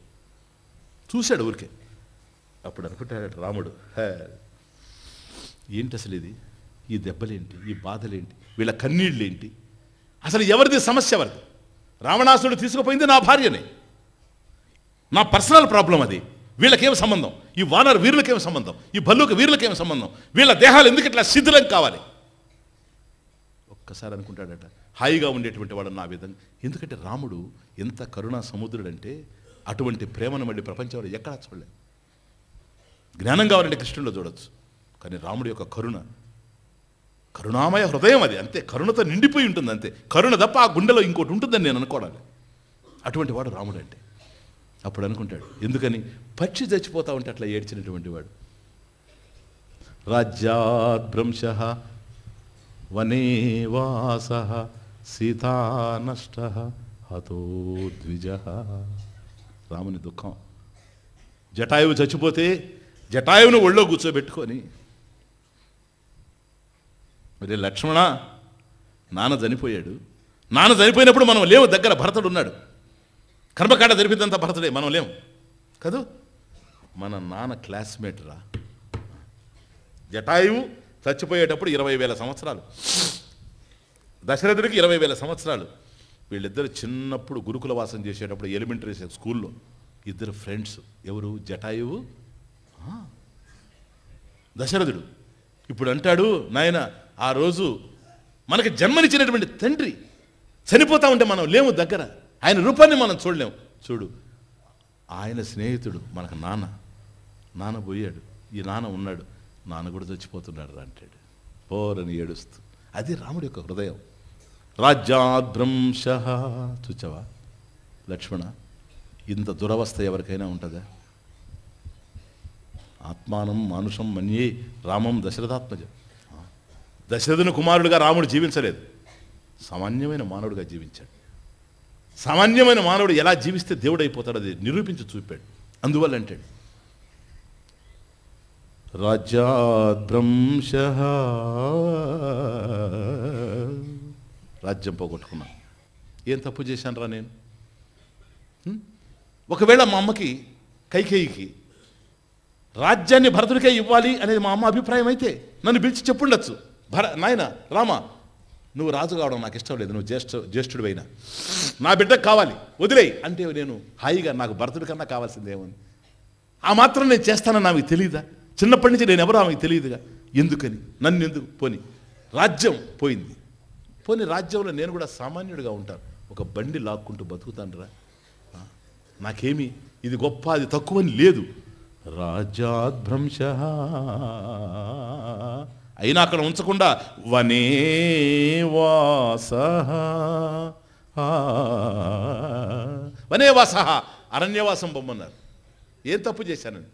చూశాడు ఊరికే అప్పుడు అనుకుంటాడట రాముడు హే ఏంటి అసలు ఇది ఈ దెబ్బలేంటి ఈ బాధలేంటి వీళ్ళ కన్నీళ్ళేంటి అసలు ఎవరిది సమస్య ఎవరిది రావణాసుడు తీసుకుపోయింది నా భార్యనే నా పర్సనల్ ప్రాబ్లం అది వీళ్ళకేం సంబంధం ఈ వానర్ వీరులకేం సంబంధం ఈ భల్లూక వీరులకేం సంబంధం వీళ్ళ దేహాలు ఎందుకు ఇట్లా శిథిలం కావాలి ఒక్కసారి అనుకుంటాడట హాయిగా ఉండేటువంటి వాడు నా విధంగా ఎందుకంటే రాముడు ఎంత కరుణా సముద్రుడంటే అటువంటి ప్రేమను మళ్ళీ ప్రపంచంలో ఎక్కడా చూడలేదు జ్ఞానం కావాలంటే కృష్ణుడిలో చూడొచ్చు కానీ రాముడి యొక్క కరుణ కరుణామయ హృదయం అది అంతే కరుణతో నిండిపోయి ఉంటుంది అంతే కరుణ తప్ప ఆ గుండెలో ఇంకోటి ఉంటుందని నేను అనుకోవాలి అటువంటి వాడు రాముడు అంటే అప్పుడు అనుకుంటాడు ఎందుకని పక్షి చచ్చిపోతా ఉంటే అట్లా ఏడ్చినటువంటి వాడు రాజ్యాద్భ్రంశ వనేవాస సీతానష్ట హతో ద్విజ రాముని దుఃఖం జటాయువు చచ్చిపోతే జటాయువును ఒళ్ళో కూర్చోబెట్టుకొని మరి లక్ష్మణ నాన్న చనిపోయాడు నాన్న చనిపోయినప్పుడు మనం లేవు దగ్గర భరతుడు ఉన్నాడు కర్మకాండ జరిపిద్దంత భరతుడే మనం లేము కదూ మన నాన్న క్లాస్మేట్ రా జటాయువు చచ్చిపోయేటప్పుడు ఇరవై వేల సంవత్సరాలు దశరథుడికి ఇరవై వేల సంవత్సరాలు వీళ్ళిద్దరు చిన్నప్పుడు గురుకుల వాసం చేసేటప్పుడు ఎలిమెంటరీ స్కూల్లో ఇద్దరు ఫ్రెండ్స్ ఎవరు జటాయువు దశరథుడు ఇప్పుడు అంటాడు నాయన ఆ రోజు మనకి జన్మనిచ్చినటువంటి తండ్రి చనిపోతా ఉంటే మనం లేము దగ్గర ఆయన రూపాన్ని మనం చూడలేము చూడు ఆయన స్నేహితుడు మనకు నాన్న నాన్న పోయాడు ఈ నాన్న ఉన్నాడు నాన్న కూడా చచ్చిపోతున్నాడు అంటాడు పోరని ఏడుస్తూ అది రాముడి యొక్క హృదయం రాజ్యాద్భ్రంశ చూచావా లక్ష్మణ ఇంత దురవస్థ ఎవరికైనా ఉంటుందా ఆత్మానం మానుషం మన్యే రామం దశరథాత్మజ దశరథుని కుమారుడిగా రాముడు జీవించలేదు సామాన్యమైన మానవుడిగా జీవించాడు సామాన్యమైన మానవుడు ఎలా జీవిస్తే దేవుడు అయిపోతాడు అది నిరూపించి చూపాడు అందువల్ల అంటాడు రాజ్యాద్భ్రంశ రాజ్యం పోగొట్టుకున్నాను ఏం తప్పు చేశాను రా నేను ఒకవేళ మా అమ్మకి కైకేయికి రాజ్యాన్ని భరతుడికే ఇవ్వాలి అనేది మా అమ్మ అభిప్రాయం అయితే నన్ను పిలిచి చెప్పుండొచ్చు భర నాయన రామ నువ్వు రాజు కావడం నాకు ఇష్టం లేదు నువ్వు జ్యేష్ఠ అయినా నా బిడ్డకు కావాలి వదిలేయి అంటే నేను హాయిగా నాకు భరతుడి కన్నా కావాల్సింది ఏముంది ఆ మాత్రం నేను చేస్తానని ఆమెకు తెలియదా చిన్నప్పటి నుంచి నేను ఎవరో ఆమెకు తెలియదుగా ఎందుకని నన్ను ఎందుకు పోని రాజ్యం పోయింది పోని రాజ్యంలో నేను కూడా సామాన్యుడిగా ఉంటాను ఒక బండి లాక్కుంటూ బతుకుతాను రా నాకేమి ఇది గొప్ప అది తక్కువని లేదు రాజ్యాద్భ్రంశ అయినా అక్కడ ఉంచకుండా వనే వనేవాస అరణ్యవాసం బొమ్మన్నారు ఏం తప్పు చేశానని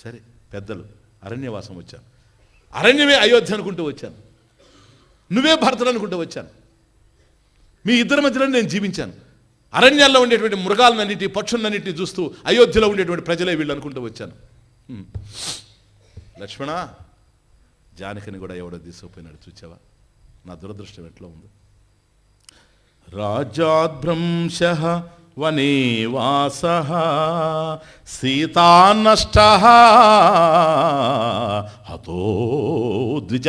సరే పెద్దలు అరణ్యవాసం వచ్చాను అరణ్యమే అయోధ్య అనుకుంటూ వచ్చాను నువ్వే భర్తలు అనుకుంటూ వచ్చాను మీ ఇద్దరి మధ్యలో నేను జీవించాను అరణ్యాల్లో ఉండేటువంటి మృగాలన్నిటి పక్షులన్నింటినీ చూస్తూ అయోధ్యలో ఉండేటువంటి ప్రజలే వీళ్ళు అనుకుంటూ వచ్చాను లక్ష్మణ జానకిని కూడా ఎవడో తీసుకుపోయినాడు చూచావా నా దురదృష్టం ఎట్లా ఉంది రాజాద్భ్రంశ వనే వాస సీతానష్ట అతో ద్విజ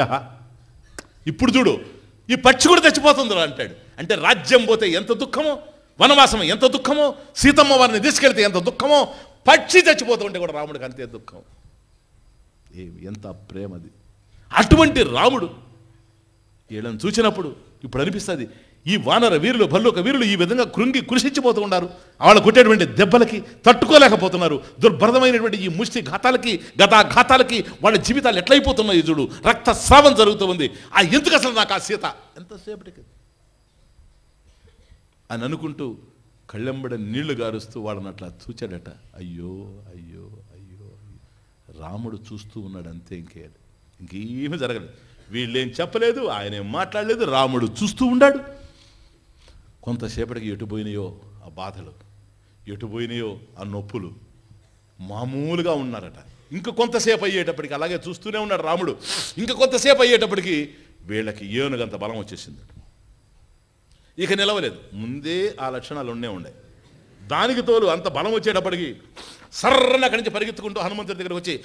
ఇప్పుడు చూడు ఈ పక్షి కూడా చచ్చిపోతుందిరా అంటాడు అంటే రాజ్యం పోతే ఎంత దుఃఖమో వనవాసం ఎంత దుఃఖమో సీతమ్మ వారిని తీసుకెళ్తే ఎంత దుఃఖమో పక్షి చచ్చిపోతుంటే కూడా రాముడికి అంతే దుఃఖం ఏమి ఎంత ప్రేమది అటువంటి రాముడు వీళ్ళని చూసినప్పుడు ఇప్పుడు అనిపిస్తుంది ఈ వానర వీరులు భల్లుక వీరులు ఈ విధంగా కృంగి కృషించిపోతూ ఉన్నారు వాళ్ళు కొట్టేటువంటి దెబ్బలకి తట్టుకోలేకపోతున్నారు దుర్భరమైనటువంటి ఈ ముష్టి ఘాతాలకి ఘాతాలకి వాళ్ళ జీవితాలు ఎట్లయిపోతున్నాయి చూడు రక్తస్రావం జరుగుతూ ఉంది ఆ ఎందుకు అసలు నాకు ఆ సీత ఎంతసేపటికి అని అనుకుంటూ కళ్ళెంబడ నీళ్లు గారుస్తూ వాళ్ళని అట్లా చూచాడట అయ్యో అయ్యో అయ్యో రాముడు చూస్తూ ఉన్నాడు అంతే ఇంకే ఇంకేమీ జరగలేదు వీళ్ళేం చెప్పలేదు ఆయన ఏం మాట్లాడలేదు రాముడు చూస్తూ ఉన్నాడు కొంతసేపటికి ఎటుపోయినాయో ఆ బాధలు ఎటుపోయినాయో ఆ నొప్పులు మామూలుగా ఉన్నారట ఇంక కొంతసేపు అయ్యేటప్పటికి అలాగే చూస్తూనే ఉన్నాడు రాముడు ఇంక కొంతసేపు అయ్యేటప్పటికి వీళ్ళకి ఏనుగంత బలం వచ్చేసిందట ఇక నిలవలేదు ముందే ఆ లక్షణాలు ఉండే ఉండే దానికి తోలు అంత బలం వచ్చేటప్పటికి సర్రన అక్కడి నుంచి పరిగెత్తుకుంటూ హనుమంతుడి దగ్గరికి వచ్చి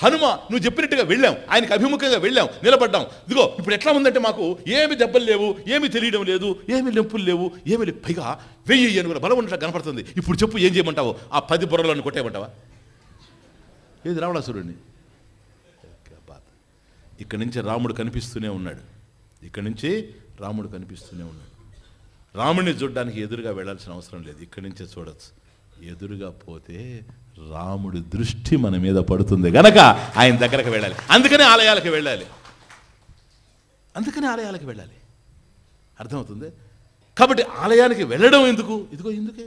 హనుమ నువ్వు చెప్పినట్టుగా వెళ్ళాం ఆయనకు అభిముఖంగా వెళ్ళాం నిలబడ్డాం ఇదిగో ఇప్పుడు ఎట్లా ఉందంటే మాకు ఏమి దెబ్బలు లేవు ఏమి తెలియడం లేదు ఏమి లెంపులు లేవు ఏమి లేవు పైగా వెయ్యి ఏనుగుల బలం ఉన్నట్టు కనపడుతుంది ఇప్పుడు చెప్పు ఏం చేయమంటావు ఆ పది బుర్రలను కొట్టేయమంటావా ఏది రావణాసురుడిని ఇక్కడి నుంచి రాముడు కనిపిస్తూనే ఉన్నాడు ఇక్కడి నుంచి రాముడు కనిపిస్తూనే ఉన్నాడు రాముడిని చూడడానికి ఎదురుగా వెళ్ళాల్సిన అవసరం లేదు ఇక్కడి నుంచే చూడొచ్చు ఎదురుగా పోతే రాముడి దృష్టి మన మీద పడుతుంది గనక ఆయన దగ్గరకు వెళ్ళాలి అందుకనే ఆలయాలకు వెళ్ళాలి అందుకనే ఆలయాలకు వెళ్ళాలి అర్థమవుతుంది కాబట్టి ఆలయానికి వెళ్ళడం ఎందుకు ఇదిగో ఎందుకే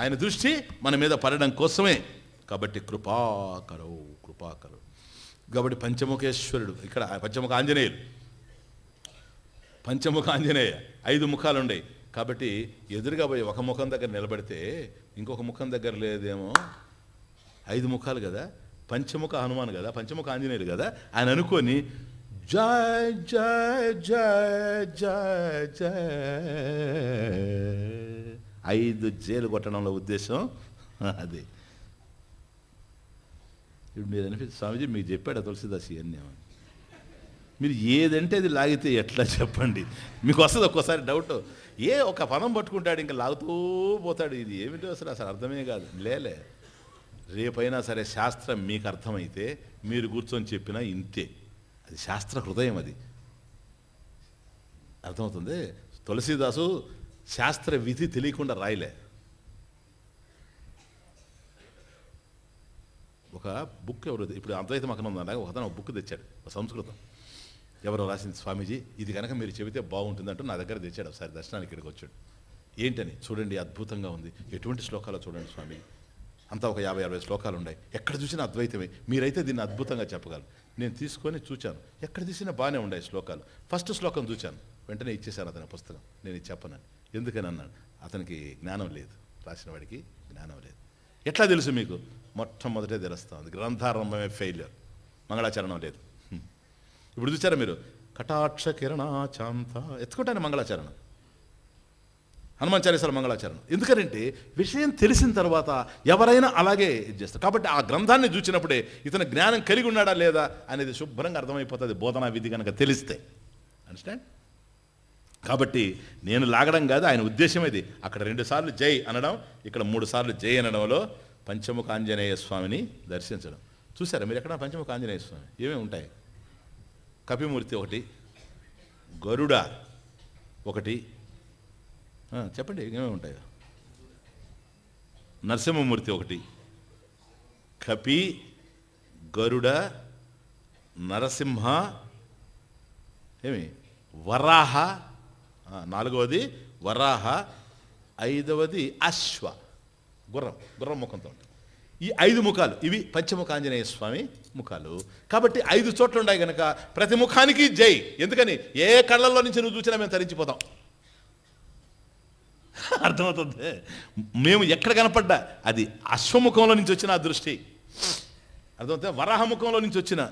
ఆయన దృష్టి మన మీద పడడం కోసమే కాబట్టి కృపాకరవు కృపాకరవు కాబట్టి పంచముఖేశ్వరుడు ఇక్కడ పంచముఖ ఆంజనేయులు పంచముఖ ఆంజనేయ ఐదు ముఖాలు ఉన్నాయి కాబట్టి ఎదురుగా పోయి ఒక ముఖం దగ్గర నిలబడితే ఇంకొక ముఖం దగ్గర లేదేమో ఐదు ముఖాలు కదా పంచముఖ హనుమాన్ కదా పంచముఖ ఆంజనేయులు కదా ఆయన అనుకొని జయ జయ జయ జయ జయ ఐదు జైలు కొట్టడంలో ఉద్దేశం అది ఇప్పుడు మీరు అనిపిస్తుంది స్వామీజీ మీకు చెప్పాడు తులసిదాస్ ఇవన్నీ మీరు ఏదంటే అది లాగితే ఎట్లా చెప్పండి మీకు వస్తుంది ఒక్కోసారి డౌట్ ఏ ఒక పదం పట్టుకుంటాడు ఇంకా లాగుతూ పోతాడు ఇది ఏమిటో అసలు అసలు అర్థమే కాదు లేలే రేపైనా సరే శాస్త్రం మీకు అర్థమైతే మీరు కూర్చొని చెప్పినా ఇంతే అది శాస్త్ర హృదయం అది అర్థమవుతుంది తులసీదాసు శాస్త్ర విధి తెలియకుండా రాయలే ఒక బుక్ ఎవరు ఇప్పుడు అంతైతే మకనం ఉందా ఒక ఒక బుక్ తెచ్చాడు సంస్కృతం ఎవరో రాసింది స్వామీజీ ఇది కనుక మీరు చెబితే బాగుంటుంది అంటూ నా దగ్గర తెచ్చాడు ఒకసారి దర్శనానికి ఇక్కడికి వచ్చాడు ఏంటని చూడండి అద్భుతంగా ఉంది ఎటువంటి శ్లోకాలు చూడండి స్వామి అంతా ఒక యాభై అరవై శ్లోకాలు ఉన్నాయి ఎక్కడ చూసినా అద్వైతమే మీరైతే దీన్ని అద్భుతంగా చెప్పగలరు నేను తీసుకొని చూచాను ఎక్కడ తీసినా బాగానే ఉన్నాయి శ్లోకాలు ఫస్ట్ శ్లోకం చూచాను వెంటనే ఇచ్చేశాను అతని పుస్తకం నేను చెప్పను చెప్పనని ఎందుకని అన్నాను అతనికి జ్ఞానం లేదు రాసిన వాడికి జ్ఞానం లేదు ఎట్లా తెలుసు మీకు మొట్టమొదటే అది గ్రంథారంభమే ఫెయిల్యూర్ మంగళాచరణం లేదు ఇప్పుడు చూసారా మీరు కటాక్ష కిరణాచాంత ఎత్తుకుంటాను మంగళాచరణ హనుమాన్ చాలీసాల మంగళాచరణ ఎందుకంటే విషయం తెలిసిన తర్వాత ఎవరైనా అలాగే ఇది చేస్తారు కాబట్టి ఆ గ్రంథాన్ని చూసినప్పుడే ఇతను జ్ఞానం కలిగి ఉన్నాడా లేదా అనేది శుభ్రంగా అర్థమైపోతుంది బోధనా విధి కనుక తెలిస్తే అండర్స్టాండ్ కాబట్టి నేను లాగడం కాదు ఆయన ఉద్దేశం ఇది అక్కడ రెండుసార్లు జై అనడం ఇక్కడ మూడు సార్లు జై అనడంలో పంచముఖ ఆంజనేయ స్వామిని దర్శించడం చూసారా మీరు ఎక్కడ పంచముఖ ఆంజనేయ స్వామి ఏమేమి ఉంటాయి కపిమూర్తి ఒకటి గరుడ ఒకటి చెప్పండి ఏమేమి ఉంటాయి నరసింహమూర్తి ఒకటి కపి గరుడ నరసింహ ఏమి వరాహ నాలుగవది వరాహ ఐదవది అశ్వ గుర్రం గుర్రం ముఖంతో ఉంటుంది ఈ ఐదు ముఖాలు ఇవి పంచముఖాంజనేయ స్వామి ముఖాలు కాబట్టి ఐదు చోట్ల ఉన్నాయి కనుక ప్రతి ముఖానికి జై ఎందుకని ఏ కళ్ళల్లో నుంచి నువ్వు చూసినా మేము తరించిపోతాం [LAUGHS] అర్థమవుతుంది మేము ఎక్కడ కనపడ్డా అది అశ్వముఖంలో నుంచి వచ్చిన ఆ దృష్టి అర్థమవుతుంది వరాహముఖంలో నుంచి వచ్చిన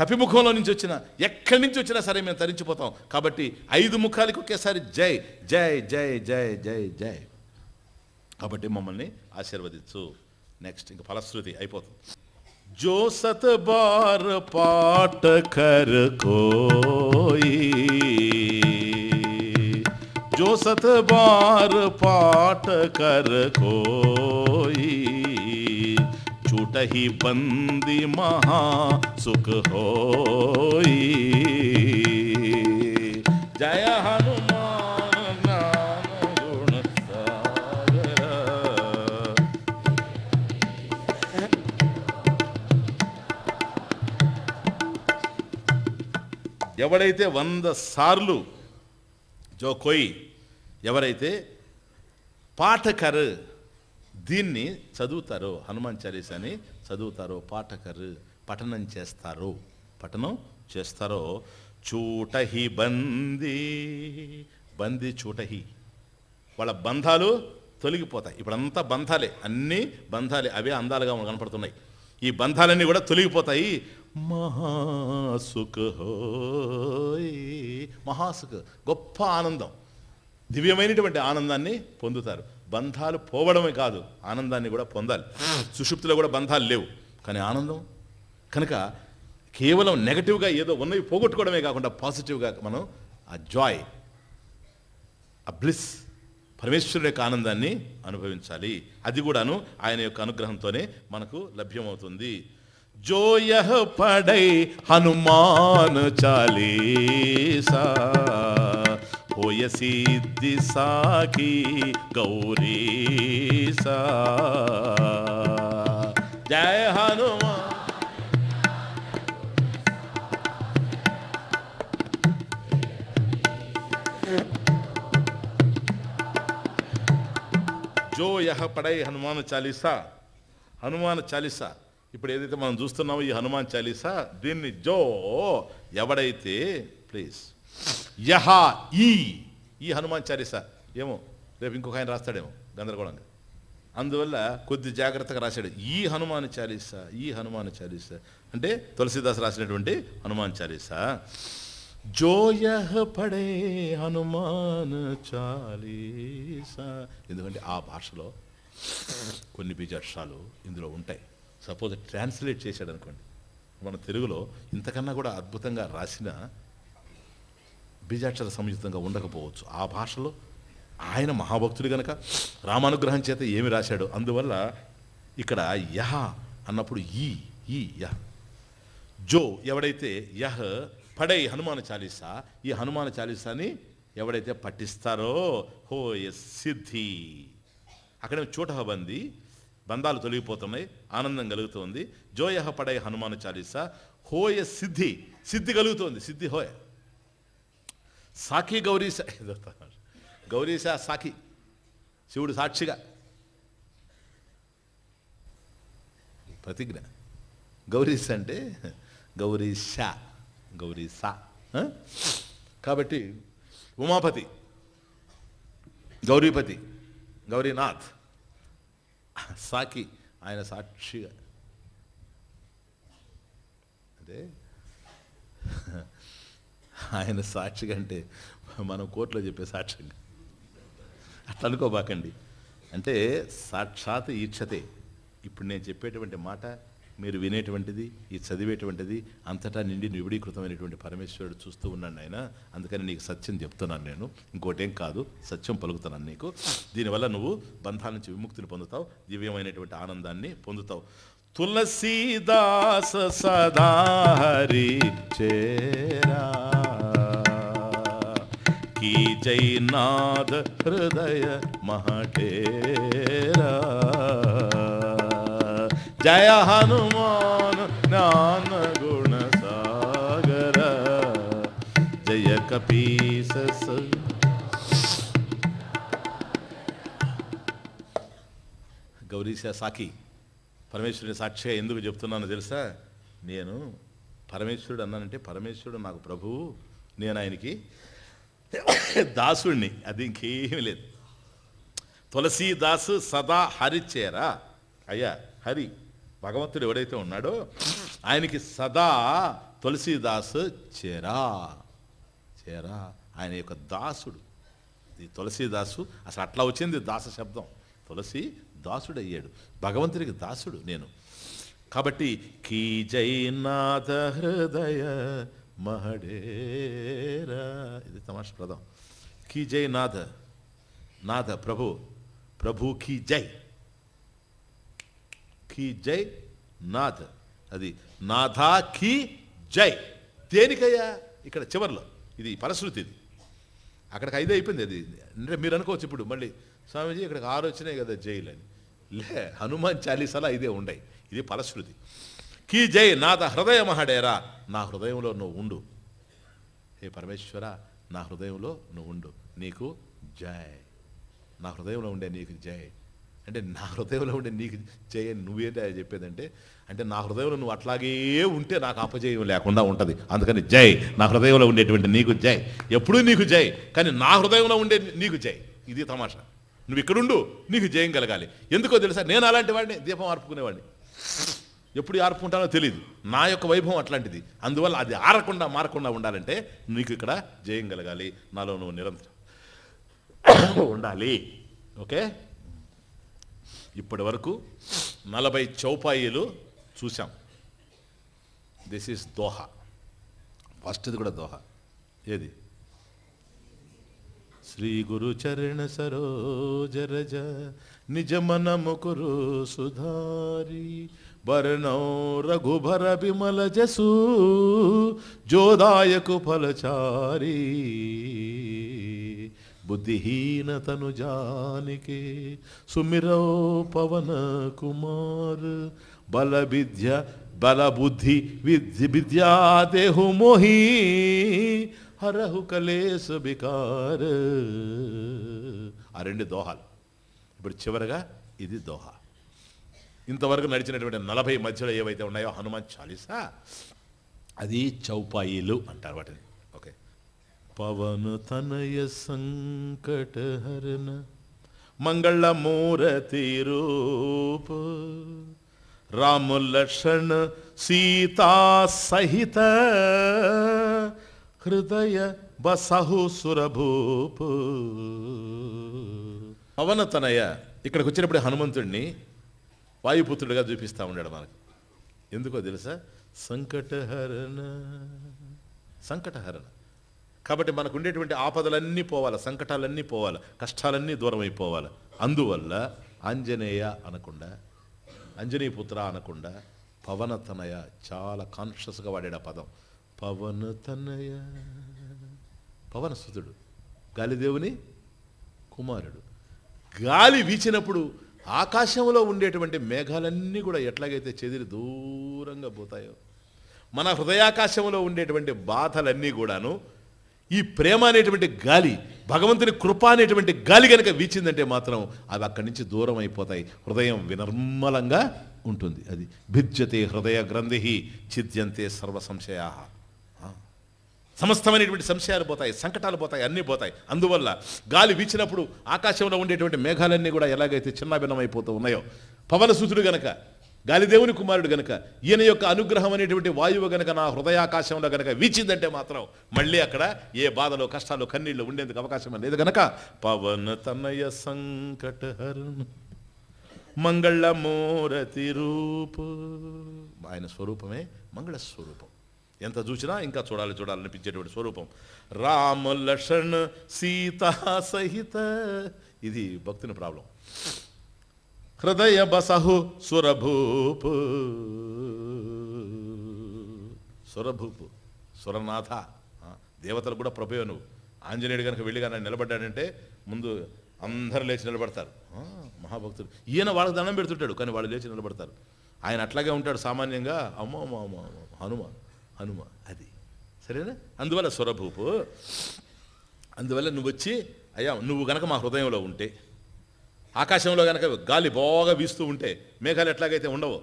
కపిముఖంలో నుంచి వచ్చిన ఎక్కడి నుంచి వచ్చినా సరే మేము తరించిపోతాం కాబట్టి ఐదు ముఖాలకి ఒకేసారి జై జై జై జై జై జై కాబట్టి మమ్మల్ని ఆశీర్వదించు నెక్స్ట్ ఇంక ఫలశ్రుతి అయిపోతుంది జో సత్ బార్ పాట కర్ కోయి जो सत बार पाठ कर कोई छूट ही बंदी महा सुख होई ఎవడైతే వంద సార్లు జో జోకోయి ఎవరైతే పాఠకరు దీన్ని చదువుతారో హనుమాన్ అని చదువుతారో పాఠకరు పఠనం చేస్తారు పఠనం చేస్తారో చూటహి బంది బంది చూటహి వాళ్ళ బంధాలు తొలగిపోతాయి ఇప్పుడంతా బంధాలే అన్నీ బంధాలే అవే అందాలుగా కనపడుతున్నాయి ఈ బంధాలన్నీ కూడా తొలగిపోతాయి మహాసుఖ మహాసుఖ గొప్ప ఆనందం దివ్యమైనటువంటి ఆనందాన్ని పొందుతారు బంధాలు పోవడమే కాదు ఆనందాన్ని కూడా పొందాలి సుషుప్తిలో కూడా బంధాలు లేవు కానీ ఆనందం కనుక కేవలం నెగటివ్గా ఏదో ఉన్నవి పోగొట్టుకోవడమే కాకుండా పాజిటివ్గా మనం ఆ జాయ్ ఆ బ్లిస్ పరమేశ్వరుని యొక్క ఆనందాన్ని అనుభవించాలి అది కూడాను ఆయన యొక్క అనుగ్రహంతోనే మనకు లభ్యమవుతుంది जो यह पढ़े हनुमान चालीसा हो ये सिद्धि साखी गौरी सा जय हनुमान जो यह पढ़े हनुमान चालीसा हनुमान चालीसा ఇప్పుడు ఏదైతే మనం చూస్తున్నామో ఈ హనుమాన్ చాలీసా దీన్ని జో ఎవడైతే ప్లీజ్ యహా ఈ ఈ హనుమాన్ చాలీసా ఏమో రేపు ఇంకొక ఆయన రాస్తాడేమో గందరగోళంగా అందువల్ల కొద్ది జాగ్రత్తగా రాశాడు ఈ హనుమాన్ చాలీసా ఈ హనుమాన్ చాలీసా అంటే తులసిదాస్ రాసినటువంటి హనుమాన్ చాలీసా జో యహ పడే హనుమాన్ చాలీసా ఎందుకంటే ఆ భాషలో కొన్ని బీజాక్షరాలు ఇందులో ఉంటాయి సపోజ్ ట్రాన్స్లేట్ చేశాడు అనుకోండి మన తెలుగులో ఇంతకన్నా కూడా అద్భుతంగా రాసిన బీజాక్షర సంయుక్తంగా ఉండకపోవచ్చు ఆ భాషలో ఆయన మహాభక్తుడు గనక రామానుగ్రహం చేత ఏమి రాశాడు అందువల్ల ఇక్కడ యహ అన్నప్పుడు ఈ ఈ యహ జో ఎవడైతే యహ పడై హనుమాన చాలీసా ఈ హనుమాన చాలీసాని ఎవడైతే పఠిస్తారో హో ఎస్ సిద్ధి అక్కడేమో చోట బంది బంధాలు తొలగిపోతున్నాయి ఆనందం కలుగుతుంది జోయహ పడై హనుమాన చాలీస హోయ సిద్ధి సిద్ధి కలుగుతుంది సిద్ధి హోయ సాఖి గౌరీశ గౌరీశ సాఖి శివుడు సాక్షిగా ప్రతిజ్ఞ గౌరీశ అంటే గౌరీశ గౌరీశ కాబట్టి ఉమాపతి గౌరీపతి గౌరీనాథ్ సాకి ఆయన సాక్షిగా అంటే ఆయన సాక్షిగా అంటే మనం కోర్టులో చెప్పే సాక్ష్యంగా అట్లా అనుకోబాకండి అంటే సాక్షాత్ ఈక్షతే ఇప్పుడు నేను చెప్పేటువంటి మాట మీరు వినేటువంటిది ఈ చదివేటువంటిది అంతటా నిండి నివిడీకృతమైనటువంటి పరమేశ్వరుడు చూస్తూ ఉన్నాను ఆయన అందుకని నీకు సత్యం చెప్తున్నాను నేను ఇంకోటేం కాదు సత్యం పలుకుతున్నాను నీకు దీనివల్ల నువ్వు బంధాల నుంచి విముక్తిని పొందుతావు దివ్యమైనటువంటి ఆనందాన్ని పొందుతావు తులసీదాస సదా చేయనాథ చేరా మహటేరా జయ హనుమాన్ జ్ఞాన గుణ సాగర జయ కపీస గౌరీశ సాఖి పరమేశ్వరుని సాక్షి ఎందుకు చెప్తున్నానో తెలుసా నేను పరమేశ్వరుడు అన్నానంటే పరమేశ్వరుడు నాకు ప్రభువు నేను ఆయనకి దాసుణ్ణి అది ఇంకేమీ లేదు తులసీదాసు సదా హరిచేరా అయ్యా హరి భగవంతుడు ఎవడైతే ఉన్నాడో ఆయనకి సదా తులసీదాస్ చేరా చేరా ఆయన యొక్క దాసుడు ఈ తులసీదాసు అసలు అట్లా వచ్చింది దాస శబ్దం తులసి దాసుడు అయ్యాడు భగవంతుడికి దాసుడు నేను కాబట్టి కీ జైనాథ హృదయ మహడేరా ఇది తమాష పదం కీ జై నాథ నాథ ప్రభు ప్రభు కీ జై ఖీ జై నాథ్ అది నాథా ఖీ జై దేనికయ్యా ఇక్కడ చివరిలో ఇది పరశృతి ఇది అక్కడికి ఐదే అయిపోయింది అది అంటే మీరు అనుకోవచ్చు ఇప్పుడు మళ్ళీ స్వామీజీ ఇక్కడికి ఆరు వచ్చినాయి కదా జైలు అని లే హనుమాన్ చాలీసాల ఇదే ఉండయి ఇది పరశ్రుతి కీ జై నాథ హృదయ మహాడేరా నా హృదయంలో నువ్వు ఉండు హే పరమేశ్వర నా హృదయంలో నువ్వు ఉండు నీకు జై నా హృదయంలో ఉండే నీకు జై అంటే నా హృదయంలో ఉండే నీకు చేయని నువ్వేంటి చెప్పేదంటే అంటే నా హృదయంలో నువ్వు అట్లాగే ఉంటే నాకు అపజయం లేకుండా ఉంటుంది అందుకని జై నా హృదయంలో ఉండేటువంటి నీకు జై ఎప్పుడూ నీకు జై కానీ నా హృదయంలో ఉండే నీకు జై ఇది తమాషా నువ్వు ఇక్కడుండు నీకు జయం కలగాలి ఎందుకో తెలుసా నేను అలాంటి వాడిని దీపం ఆర్పుకునేవాడిని ఎప్పుడు ఆర్పుకుంటానో తెలియదు నా యొక్క వైభవం అట్లాంటిది అందువల్ల అది ఆరకుండా మారకుండా ఉండాలంటే నీకు ఇక్కడ జయం కలగాలి నాలో నువ్వు నిరంతరం ఉండాలి ఓకే ఇప్పటి వరకు నలభై చౌపాయిలు చూసాం దిస్ ఈస్ దోహ ఫస్ట్ది కూడా దోహ ఏది శ్రీ గురు చరణ సరోజరజ నిజ మనముకురు సుధారి వరణౌ రఘుభర విమల జసు జోదాయకు ఫలచారీ బుద్ధిహీనతను జానికి సుమిరో పవన కుమార్ బల విద్య బల బుద్ధి విద్య విద్యా దేహు మోహి హరహు కలేసు బికార్ ఆ రెండు దోహాలు ఇప్పుడు చివరగా ఇది దోహ ఇంతవరకు నడిచినటువంటి నలభై మధ్యలో ఏవైతే ఉన్నాయో హనుమాన్ చాలీసా అది చౌపాయిలు అంటారు వాటిని పవన తనయ సంకట హరణ మంగళ मूर्ति रूप राम లక్షణ सीता సహిత హృదయ బసహు సురభూప పవన తనయ ఇక్కడికి వచ్చినప్పుడు హనుమంతుడిని వాయుపుత్రుడిగా చూపిస్తూ ఉన్నాడు మనకు ఎందుకో తెలుసా సంకటహరణ సంకటహరణ కాబట్టి మనకు ఉండేటువంటి ఆపదలన్నీ పోవాలి సంకటాలన్నీ పోవాలి కష్టాలన్నీ దూరం అయిపోవాలి అందువల్ల ఆంజనేయ అనకుండా పుత్ర అనకుండా పవనతనయ చాలా కాన్షియస్గా వాడాడు ఆ పదం పవనతనయ పవనసుతుడు గాలిదేవుని కుమారుడు గాలి వీచినప్పుడు ఆకాశంలో ఉండేటువంటి మేఘాలన్నీ కూడా ఎట్లాగైతే చెదిరి దూరంగా పోతాయో మన హృదయాకాశంలో ఉండేటువంటి బాధలన్నీ కూడాను ఈ ప్రేమ అనేటువంటి గాలి భగవంతుని కృప అనేటువంటి గాలి కనుక వీచిందంటే మాత్రం అవి అక్కడి నుంచి దూరం అయిపోతాయి హృదయం వినర్మలంగా ఉంటుంది అది భిద్యతే హృదయ గ్రంథి చిద్యంతే సర్వ సంశయా సమస్తమైనటువంటి సంశయాలు పోతాయి సంకటాలు పోతాయి అన్నీ పోతాయి అందువల్ల గాలి వీచినప్పుడు ఆకాశంలో ఉండేటువంటి మేఘాలన్నీ కూడా ఎలాగైతే చిన్నాభిన్నమైపోతూ ఉన్నాయో పవన పవనసూతుడు గనక గాలిదేవుని కుమారుడు గనక ఈయన యొక్క అనుగ్రహం అనేటువంటి వాయువు గనక నా హృదయాకాశంలో గనక వీచిందంటే మాత్రం మళ్ళీ అక్కడ ఏ బాధలో కష్టాలు కన్నీళ్లు ఉండేందుకు అవకాశం లేదు గనక పవన తనయ సంకటహరణ మంగళమూరతి రూపు ఆయన స్వరూపమే మంగళ స్వరూపం ఎంత చూసినా ఇంకా చూడాలి చూడాలనిపించేటువంటి స్వరూపం రామ లక్ష్మణ్ సీత సహిత ఇది భక్తుని ప్రాబ్లం హృదయ బసహు సురభూపు సురభూపు సురనాథ దేవతలు కూడా ప్రభు నువ్వు ఆంజనేయుడు కనుక వెళ్ళి కానీ నిలబడ్డాడంటే ముందు అందరు లేచి నిలబడతారు మహాభక్తుడు ఈయన వాళ్ళకి దండం పెడుతుంటాడు కానీ వాళ్ళు లేచి నిలబడతారు ఆయన అట్లాగే ఉంటాడు సామాన్యంగా అమ్మ అమ్మ హనుమ హనుమ అది సరేనా అందువల్ల స్వరభూపు అందువల్ల నువ్వు వచ్చి అయ్యా నువ్వు గనక మా హృదయంలో ఉంటే ఆకాశంలో గనక గాలి బాగా వీస్తూ ఉంటే మేఘాలు ఎట్లాగైతే ఉండవు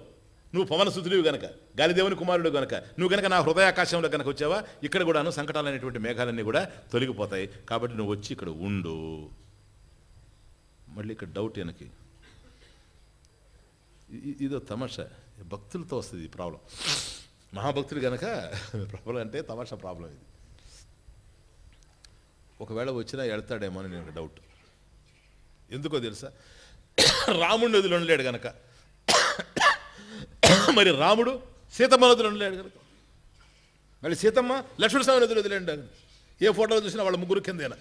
నువ్వు పవనసుతుడివి గనక గాలిదేవుని కుమారుడు గనక నువ్వు గనక నా హృదయ ఆకాశంలో గనక వచ్చావా ఇక్కడ కూడాను సంకటాలు అనేటువంటి మేఘాలన్నీ కూడా తొలగిపోతాయి కాబట్టి నువ్వు వచ్చి ఇక్కడ ఉండు మళ్ళీ ఇక్కడ డౌట్ వెనక్కి ఇదో తమాషా భక్తులతో వస్తుంది ఈ ప్రాబ్లం మహాభక్తులు కనుక ప్రాబ్లం అంటే తమాషా ప్రాబ్లం ఇది ఒకవేళ వచ్చినా వెళ్తాడేమో అని నేను డౌట్ ఎందుకో తెలుసా రాముడు నదిలో ఉండలేడు గనక మరి రాముడు సీతమ్మ నదిలో ఉండలేడు కనుక మళ్ళీ సీతమ్మ లక్ష్మణ స్వామి నదిలో వదిలేడు ఏ ఫోటోలు చూసినా వాళ్ళ ముగ్గురు కిందేనా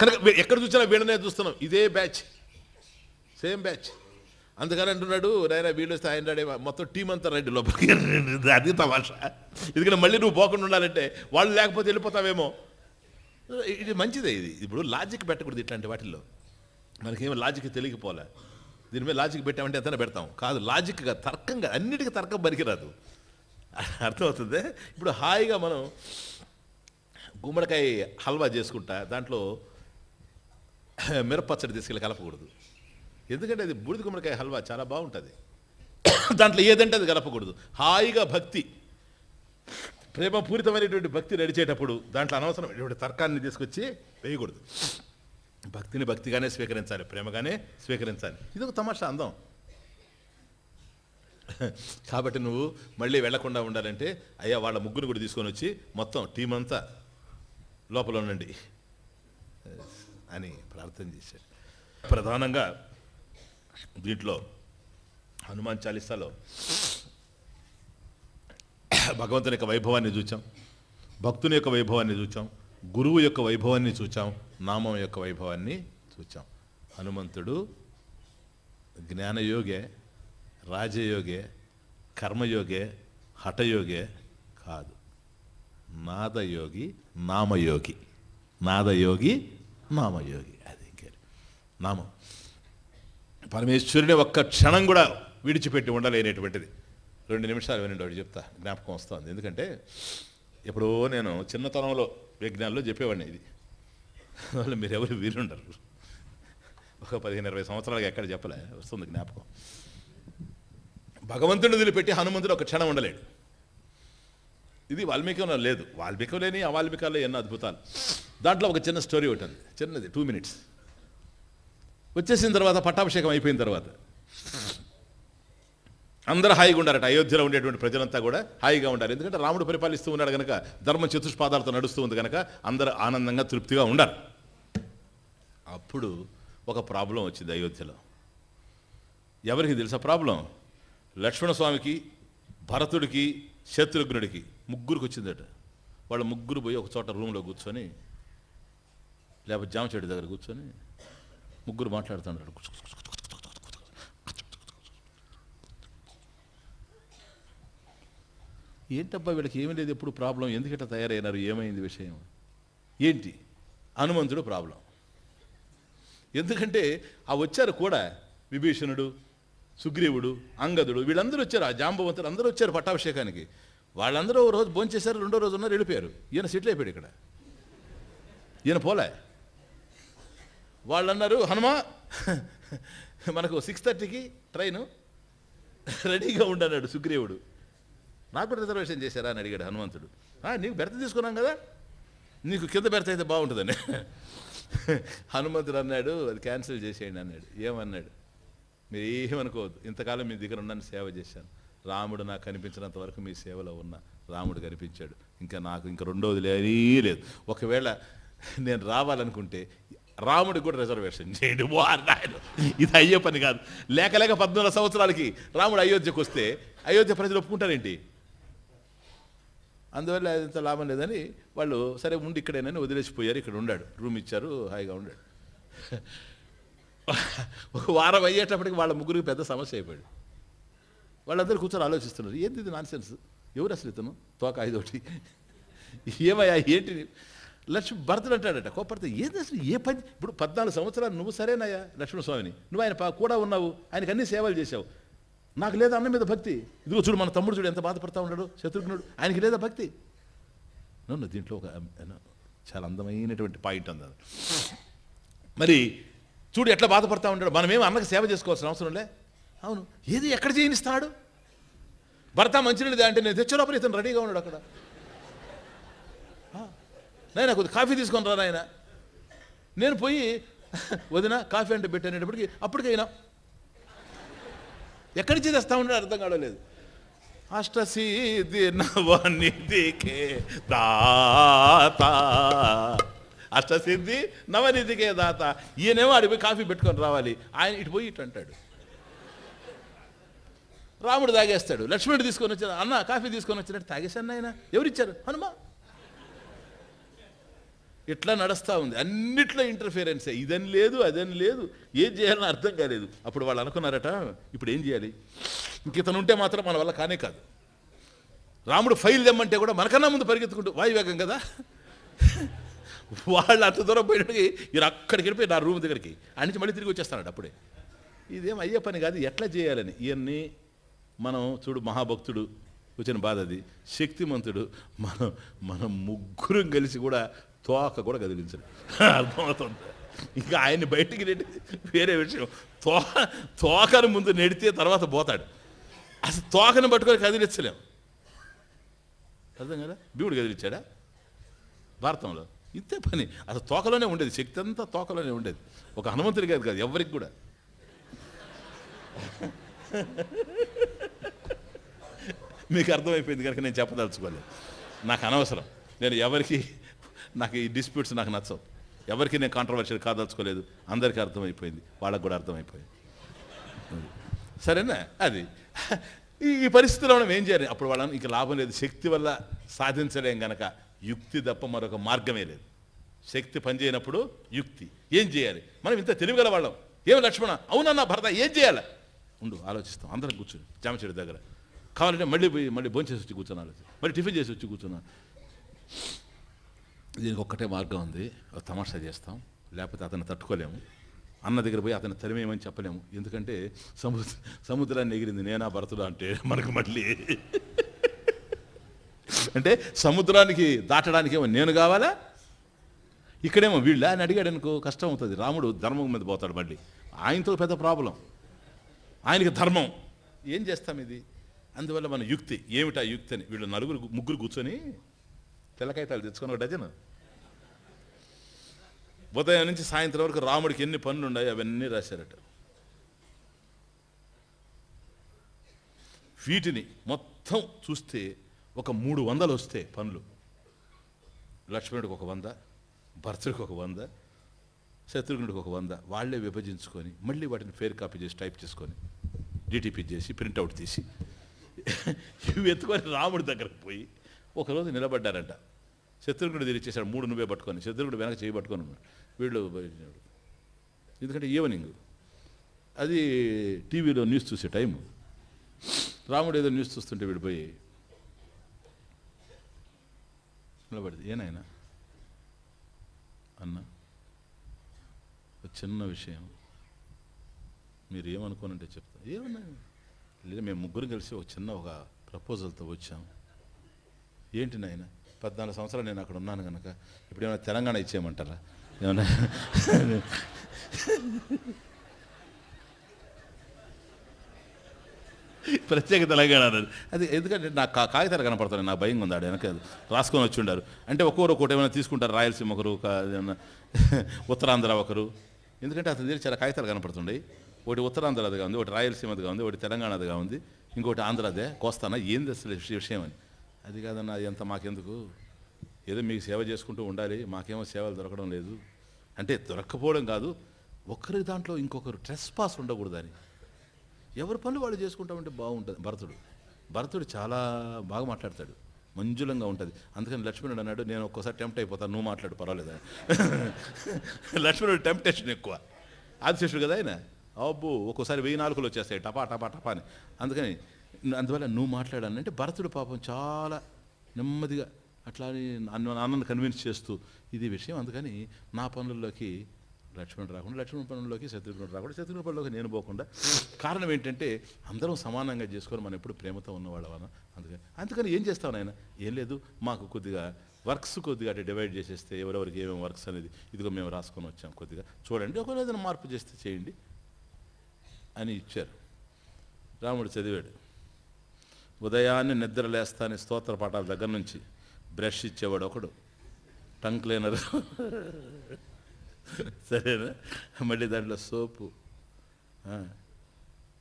కనుక ఎక్కడ చూసినా వీళ్ళనే చూస్తున్నాం ఇదే బ్యాచ్ సేమ్ బ్యాచ్ అందుకని అంటున్నాడు నాయన వీళ్ళు వస్తే ఆయన రాడే మొత్తం టీం అంతా రండి లోపలికి [LAUGHS] అది తమాష ఎందుకంటే మళ్ళీ నువ్వు పోకుండా ఉండాలంటే వాళ్ళు లేకపోతే వెళ్ళిపోతావేమో ఇది మంచిదే ఇది ఇప్పుడు లాజిక్ పెట్టకూడదు ఇట్లాంటి వాటిల్లో మనకేమి లాజిక్ తెలియకపోలే దీని మీద లాజిక్ పెట్టామంటే ఎంతైనా పెడతాం కాదు లాజిక్గా తర్కంగా అన్నిటికీ తర్కం పనికిరాదు అర్థమవుతుంది ఇప్పుడు హాయిగా మనం గుమ్మడికాయ హల్వా చేసుకుంటా దాంట్లో మిరపచ్చడి తీసుకెళ్ళి కలపకూడదు ఎందుకంటే అది బూడిద గుమ్మడికాయ హల్వా చాలా బాగుంటుంది దాంట్లో ఏదంటే అది కలపకూడదు హాయిగా భక్తి ప్రేమపూరితమైనటువంటి భక్తి నడిచేటప్పుడు దాంట్లో అనవసరం ఇటువంటి తర్కాన్ని తీసుకొచ్చి వేయకూడదు భక్తిని భక్తిగానే స్వీకరించాలి ప్రేమగానే స్వీకరించాలి ఇది ఒక తమాషా అందం కాబట్టి నువ్వు మళ్ళీ వెళ్లకుండా ఉండాలంటే అయ్యా వాళ్ళ ముగ్గురు కూడా తీసుకొని వచ్చి మొత్తం టీం అంతా లోపల ఉండండి అని ప్రార్థన చేశాడు ప్రధానంగా దీంట్లో హనుమాన్ చాలీసాలో భగవంతుని యొక్క వైభవాన్ని చూచాం భక్తుని యొక్క వైభవాన్ని చూచాం గురువు యొక్క వైభవాన్ని చూచాం నామం యొక్క వైభవాన్ని చూచాం హనుమంతుడు జ్ఞానయోగే రాజయోగే కర్మయోగే హఠయోగే కాదు నాదయోగి నామయోగి నాదయోగి నామయోగి అది ఇంకే నామం పరమేశ్వరుని ఒక్క క్షణం కూడా విడిచిపెట్టి ఉండలేనటువంటిది రెండు నిమిషాలు వినండి వాడు చెప్తా జ్ఞాపకం వస్తుంది ఎందుకంటే ఎప్పుడో నేను చిన్నతనంలో విజ్ఞానంలో చెప్పేవాడిని ఇది అందువల్ల మీరు ఎవరు వీరుండరు ఒక పదిహేను ఇరవై సంవత్సరాలకి ఎక్కడ చెప్పలే వస్తుంది జ్ఞాపకం భగవంతుడిని వదిలిపెట్టి హనుమంతుడు ఒక క్షణం ఉండలేడు ఇది వాల్మీకి లేదు వాల్మీకి లేని అవాల్మీకాల్లో ఎన్నో అద్భుతాలు దాంట్లో ఒక చిన్న స్టోరీ ఒకటి చిన్నది టూ మినిట్స్ వచ్చేసిన తర్వాత పట్టాభిషేకం అయిపోయిన తర్వాత అందరూ హాయిగా ఉండారట అయోధ్యలో ఉండేటువంటి ప్రజలంతా కూడా హాయిగా ఉండాలి ఎందుకంటే రాముడు పరిపాలిస్తూ ఉన్నాడు కనుక ధర్మ చతుష్పాదాలతో నడుస్తూ ఉంది కనుక అందరూ ఆనందంగా తృప్తిగా ఉండాలి అప్పుడు ఒక ప్రాబ్లం వచ్చింది అయోధ్యలో ఎవరికి తెలుసా ప్రాబ్లం లక్ష్మణస్వామికి భరతుడికి శత్రుఘ్నుడికి ముగ్గురికి వచ్చిందట వాళ్ళ ముగ్గురు పోయి ఒక చోట రూమ్లో కూర్చొని లేకపోతే జామ చెట్టు దగ్గర కూర్చొని ముగ్గురు మాట్లాడుతున్నారు ఏంటబ్బా వీళ్ళకి ఏమీ లేదు ఎప్పుడు ప్రాబ్లం ఎందుకంటే తయారైనారు ఏమైంది విషయం ఏంటి హనుమంతుడు ప్రాబ్లం ఎందుకంటే ఆ వచ్చారు కూడా విభీషణుడు సుగ్రీవుడు అంగదుడు వీళ్ళందరూ వచ్చారు ఆ జాంబవంతుడు అందరూ వచ్చారు పట్టాభిషేకానికి వాళ్ళందరూ ఒక రోజు భోంచేశారు రెండో రోజు ఉన్నారు వెళ్ళిపోయారు ఈయన సెటిల్ అయిపోయాడు ఇక్కడ ఈయన పోలే వాళ్ళు అన్నారు హనుమా మనకు సిక్స్ థర్టీకి ట్రైను రెడీగా ఉండన్నాడు సుగ్రీవుడు నాకు రిజర్వేషన్ చేశారా అని అడిగాడు హనుమంతుడు నీకు బెర్త తీసుకున్నాం కదా నీకు కింద బెర్త అయితే బాగుంటుందని హనుమంతుడు అన్నాడు అది క్యాన్సిల్ చేసేయండి అన్నాడు ఏమన్నాడు మీరు ఏమనుకోవద్దు ఇంతకాలం మీ దగ్గర ఉన్నాను సేవ చేశాను రాముడు నాకు కనిపించినంత వరకు మీ సేవలో ఉన్నా రాముడు కనిపించాడు ఇంకా నాకు ఇంకా రెండోది లేనీ లేదు ఒకవేళ నేను రావాలనుకుంటే రాముడికి కూడా రిజర్వేషన్ చేయండి వారు ఇది అయ్యే పని కాదు లేక లేక పద్నాలుగు సంవత్సరాలకి రాముడు అయోధ్యకు వస్తే అయోధ్య ప్రజలు ఒప్పుకుంటారేంటి అందువల్ల ఇంత లాభం లేదని వాళ్ళు సరే ఉండి ఇక్కడేనని వదిలేసిపోయారు ఇక్కడ ఉండాడు రూమ్ ఇచ్చారు హాయిగా ఉండాడు ఒక వారం అయ్యేటప్పటికి వాళ్ళ ముగ్గురికి పెద్ద సమస్య అయిపోయాడు వాళ్ళందరూ కూర్చొని ఆలోచిస్తున్నారు ఏంటి ఇది నాన్సెన్స్ ఎవరు అసలు ఇతను తోక ఐదోటి ఏమయ్యా ఏంటి లక్ష్మి భర్తలు అంటాడట కోపడితే ఏది అసలు ఏ పని ఇప్పుడు పద్నాలుగు సంవత్సరాలు నువ్వు సరేనాయా లక్ష్మణస్వామిని నువ్వు ఆయన కూడా ఉన్నావు ఆయనకు అన్ని సేవలు చేసావు నాకు లేదా అన్న మీద భక్తి ఇదిగో చూడు మన తమ్ముడు చూడు ఎంత బాధపడతా ఉన్నాడు శత్రుఘ్నుడు ఆయనకి లేదా భక్తి నన్ను దీంట్లో ఒక చాలా అందమైనటువంటి పాయింట్ అందా మరి చూడు ఎట్లా బాధపడతా ఉన్నాడు మనమేమి అన్నకు సేవ చేసుకోవాల్సిన అవసరంలే అవును ఏది ఎక్కడ చేయనిస్తాడు భర్త మంచినీళ్ళు అంటే నేను తెచ్చే లోపల ఇతను రెడీగా ఉన్నాడు అక్కడ నాయన కొద్దిగా కాఫీ తీసుకుని రాయన నేను పోయి వదిన కాఫీ అంటే పెట్టేటప్పటికి అప్పటికైనా ఎక్కడి నుంచి తెస్తా ఉన్నాడు అర్థం కావలేదు అష్టసీది నవనిధికే దాత అష్టసిద్ధి నవనిధికే దాత ఈయనేమో అడిపి కాఫీ పెట్టుకొని రావాలి ఆయన ఇటు పోయి ఇటు అంటాడు రాముడు తాగేస్తాడు లక్ష్మణుడు తీసుకొని వచ్చాడు అన్న కాఫీ తీసుకొని వచ్చినట్టు తాగేశాను ఆయన ఎవరిచ్చారు హనుమా ఇట్లా నడుస్తూ ఉంది అన్నిట్లో ఇంటర్ఫిరెన్సే ఇదని లేదు అదని లేదు ఏం చేయాలని అర్థం కాలేదు అప్పుడు వాళ్ళు అనుకున్నారట ఇప్పుడు ఏం చేయాలి ఇంక ఇతను ఉంటే మాత్రం మన వల్ల కానే కాదు రాముడు ఫైల్ తెమ్మంటే కూడా మనకన్నా ముందు పరిగెత్తుకుంటూ వాయువేగం కదా వాళ్ళు అంత దూరం పోయినప్పటికి మీరు అక్కడికి వెళ్ళిపోయి నా రూమ్ దగ్గరికి నుంచి మళ్ళీ తిరిగి వచ్చేస్తాడు అప్పుడే ఇదేం అయ్యే పని కాదు ఎట్లా చేయాలని ఇవన్నీ మనం చూడు మహాభక్తుడు వచ్చిన బాధ అది శక్తిమంతుడు మనం మనం ముగ్గురం కలిసి కూడా తోక కూడా కదిలించరు అర్థమవుతుంది ఇంకా ఆయన్ని బయటికి నెట్టి వేరే విషయం తో తోకను ముందు నెడితే తర్వాత పోతాడు అసలు తోకను పట్టుకొని కదిలించలేము అర్థం కదా దేవుడు కదిలించాడా భారతంలో ఇంతే పని అసలు తోకలోనే ఉండేది శక్తి అంతా తోకలోనే ఉండేది ఒక హనుమంతుడి కాదు కాదు ఎవరికి కూడా మీకు అర్థమైపోయింది కనుక నేను చెప్పదలుచుకోలేదు నాకు అనవసరం నేను ఎవరికి నాకు ఈ డిస్ప్యూట్స్ నాకు నచ్చవు ఎవరికి నేను కాంట్రవర్షియల్ కాదలుచుకోలేదు అందరికీ అర్థమైపోయింది వాళ్ళకు కూడా అర్థమైపోయింది సరేనా అది ఈ పరిస్థితిలో మనం ఏం చేయాలి అప్పుడు వాళ్ళని ఇంకా లాభం లేదు శక్తి వల్ల సాధించలేం గనక యుక్తి తప్ప మరొక మార్గమే లేదు శక్తి పనిచేయనప్పుడు యుక్తి ఏం చేయాలి మనం ఇంత తెలివిగల వాళ్ళం ఏం లక్ష్మణ అవునన్నా భర్త ఏం చేయాలి ఉండు ఆలోచిస్తాం అందరం కూర్చొని జామచేడు దగ్గర కావాలంటే మళ్ళీ పోయి మళ్ళీ చేసి వచ్చి కూర్చున్నాను మళ్ళీ టిఫిన్ చేసి వచ్చి కూర్చున్నాను దీనికి ఒక్కటే మార్గం ఉంది తమాషా చేస్తాం లేకపోతే అతను తట్టుకోలేము అన్న దగ్గర పోయి అతను తరిమేయమని చెప్పలేము ఎందుకంటే సముద్ర సముద్రాన్ని ఎగిరింది నేనా భరతుడు అంటే మనకు మళ్ళీ అంటే సముద్రానికి దాటడానికి ఏమో నేను కావాలా ఇక్కడేమో వీళ్ళ ఆయన అడిగాడు అనుకో కష్టం అవుతుంది రాముడు ధర్మం మీద పోతాడు మళ్ళీ ఆయనతో పెద్ద ప్రాబ్లం ఆయనకి ధర్మం ఏం చేస్తాం ఇది అందువల్ల మన యుక్తి ఏమిటా యుక్తి అని వీళ్ళు నలుగురు ముగ్గురు కూర్చొని తెల్లకాయతాలు తెచ్చుకొని ఒక డజన్ ఉదయం నుంచి సాయంత్రం వరకు రాముడికి ఎన్ని పనులు ఉన్నాయి అవన్నీ రాశారట వీటిని మొత్తం చూస్తే ఒక మూడు వందలు వస్తే పనులు లక్ష్మణుడికి ఒక వంద భర్తడికి ఒక వంద శత్రుఘ్నుడికి ఒక వంద వాళ్లే విభజించుకొని మళ్ళీ వాటిని ఫేర్ కాపీ చేసి టైప్ చేసుకొని డిటిపి చేసి ప్రింట్అవుట్ తీసి ఇవి ఎత్తుకొని రాముడి దగ్గరకు పోయి ఒకరోజు నిలబడ్డారంట శత్రుఘ్నుడు తిరిచేశాడు మూడు నువ్వే పట్టుకొని శత్రుఘ్నుడు వెనక చేయి పట్టుకొని వీళ్ళు ఎందుకంటే ఈవెనింగ్ అది టీవీలో న్యూస్ చూసే టైము రాముడు ఏదో న్యూస్ చూస్తుంటే వీడిపోయి నిలబడింది ఏనాయనా అన్న ఒక చిన్న విషయం మీరు ఏమనుకోనంటే చెప్తా ఏమన్నా లేదా మేము ముగ్గురు కలిసి ఒక చిన్న ఒక ప్రపోజల్తో వచ్చాము ఏంటి నాయన పద్నాలుగు సంవత్సరాలు నేను అక్కడ ఉన్నాను కనుక ఇప్పుడు ఏమైనా తెలంగాణ ఇచ్చేయమంటారా ఏమన్నా ప్రత్యేక తెలంగాణ అది ఎందుకంటే నా కాగితాలు కనపడతాను నా భయం ఉంది ఆడ వెనక రాసుకొని వచ్చి ఉండారు అంటే ఒక్కొక్కరు ఒకటి ఏమైనా తీసుకుంటారు రాయలసీమ ఒకరు [LAUGHS] ఉత్తరాంధ్ర ఒకరు ఎందుకంటే అతని దగ్గర చాలా కాగితాలు కనపడుతుండే ఒకటి ఉత్తరాంధ్రదిగా ఉంది ఒకటి రాయలసీమదిగా ఉంది ఒకటి తెలంగాణదిగా ఉంది ఇంకోటి ఆంధ్రదే కోస్తానా ఏంది అసలు విషయం అని అది కాదన్న అది అంత మాకెందుకు ఏదో మీకు సేవ చేసుకుంటూ ఉండాలి మాకేమో సేవలు దొరకడం లేదు అంటే దొరక్కపోవడం కాదు ఒక్కరి దాంట్లో ఇంకొకరు ట్రెస్ పాస్ ఉండకూడదని ఎవరి పనులు వాళ్ళు చేసుకుంటామంటే బాగుంటుంది భరతుడు భరతుడు చాలా బాగా మాట్లాడతాడు మంజులంగా ఉంటుంది అందుకని లక్ష్మణుడు అన్నాడు నేను ఒక్కోసారి టెంప్ట్ అయిపోతాను నువ్వు మాట్లాడు పర్వాలేదు [LAUGHS] లక్ష్మణుడు టెంప్టేషన్ ఎక్కువ ఆదిశేషుడు కదా ఆయన అబ్బో ఒక్కోసారి వెయ్యి నాలుగులు వచ్చేస్తాయి టపా టపా టపా అని అందుకని అందువల్ల నువ్వు మాట్లాడాను అంటే భరతుడు పాపం చాలా నెమ్మదిగా అట్లా అన్నను కన్విన్స్ చేస్తూ ఇది విషయం అందుకని నా పనుల్లోకి లక్ష్మణుడు రాకుండా లక్ష్మణ పనుల్లోకి శత్రుఘ్నుడు రాకుండా శత్రుఘ్న పనుల్లోకి నేను పోకుండా కారణం ఏంటంటే అందరం సమానంగా చేసుకొని మనం ఎప్పుడు ప్రేమతో ఉన్నవాళ్ళవన అందుకని అందుకని ఏం చేస్తాను ఆయన ఏం లేదు మాకు కొద్దిగా వర్క్స్ కొద్దిగా అంటే డివైడ్ చేసేస్తే ఎవరెవరికి ఏమేమి వర్క్స్ అనేది ఇదిగో మేము రాసుకొని వచ్చాం కొద్దిగా చూడండి ఒకవేళ ఏదైనా మార్పు చేస్తే చేయండి అని ఇచ్చారు రాముడు చదివాడు ఉదయాన్నే నిద్ర లేస్తాను స్తోత్ర పాఠాల దగ్గర నుంచి బ్రష్ ఇచ్చేవాడు ఒకడు టంగ్ క్లీనర్ సరేనా మళ్ళీ దాంట్లో సోపు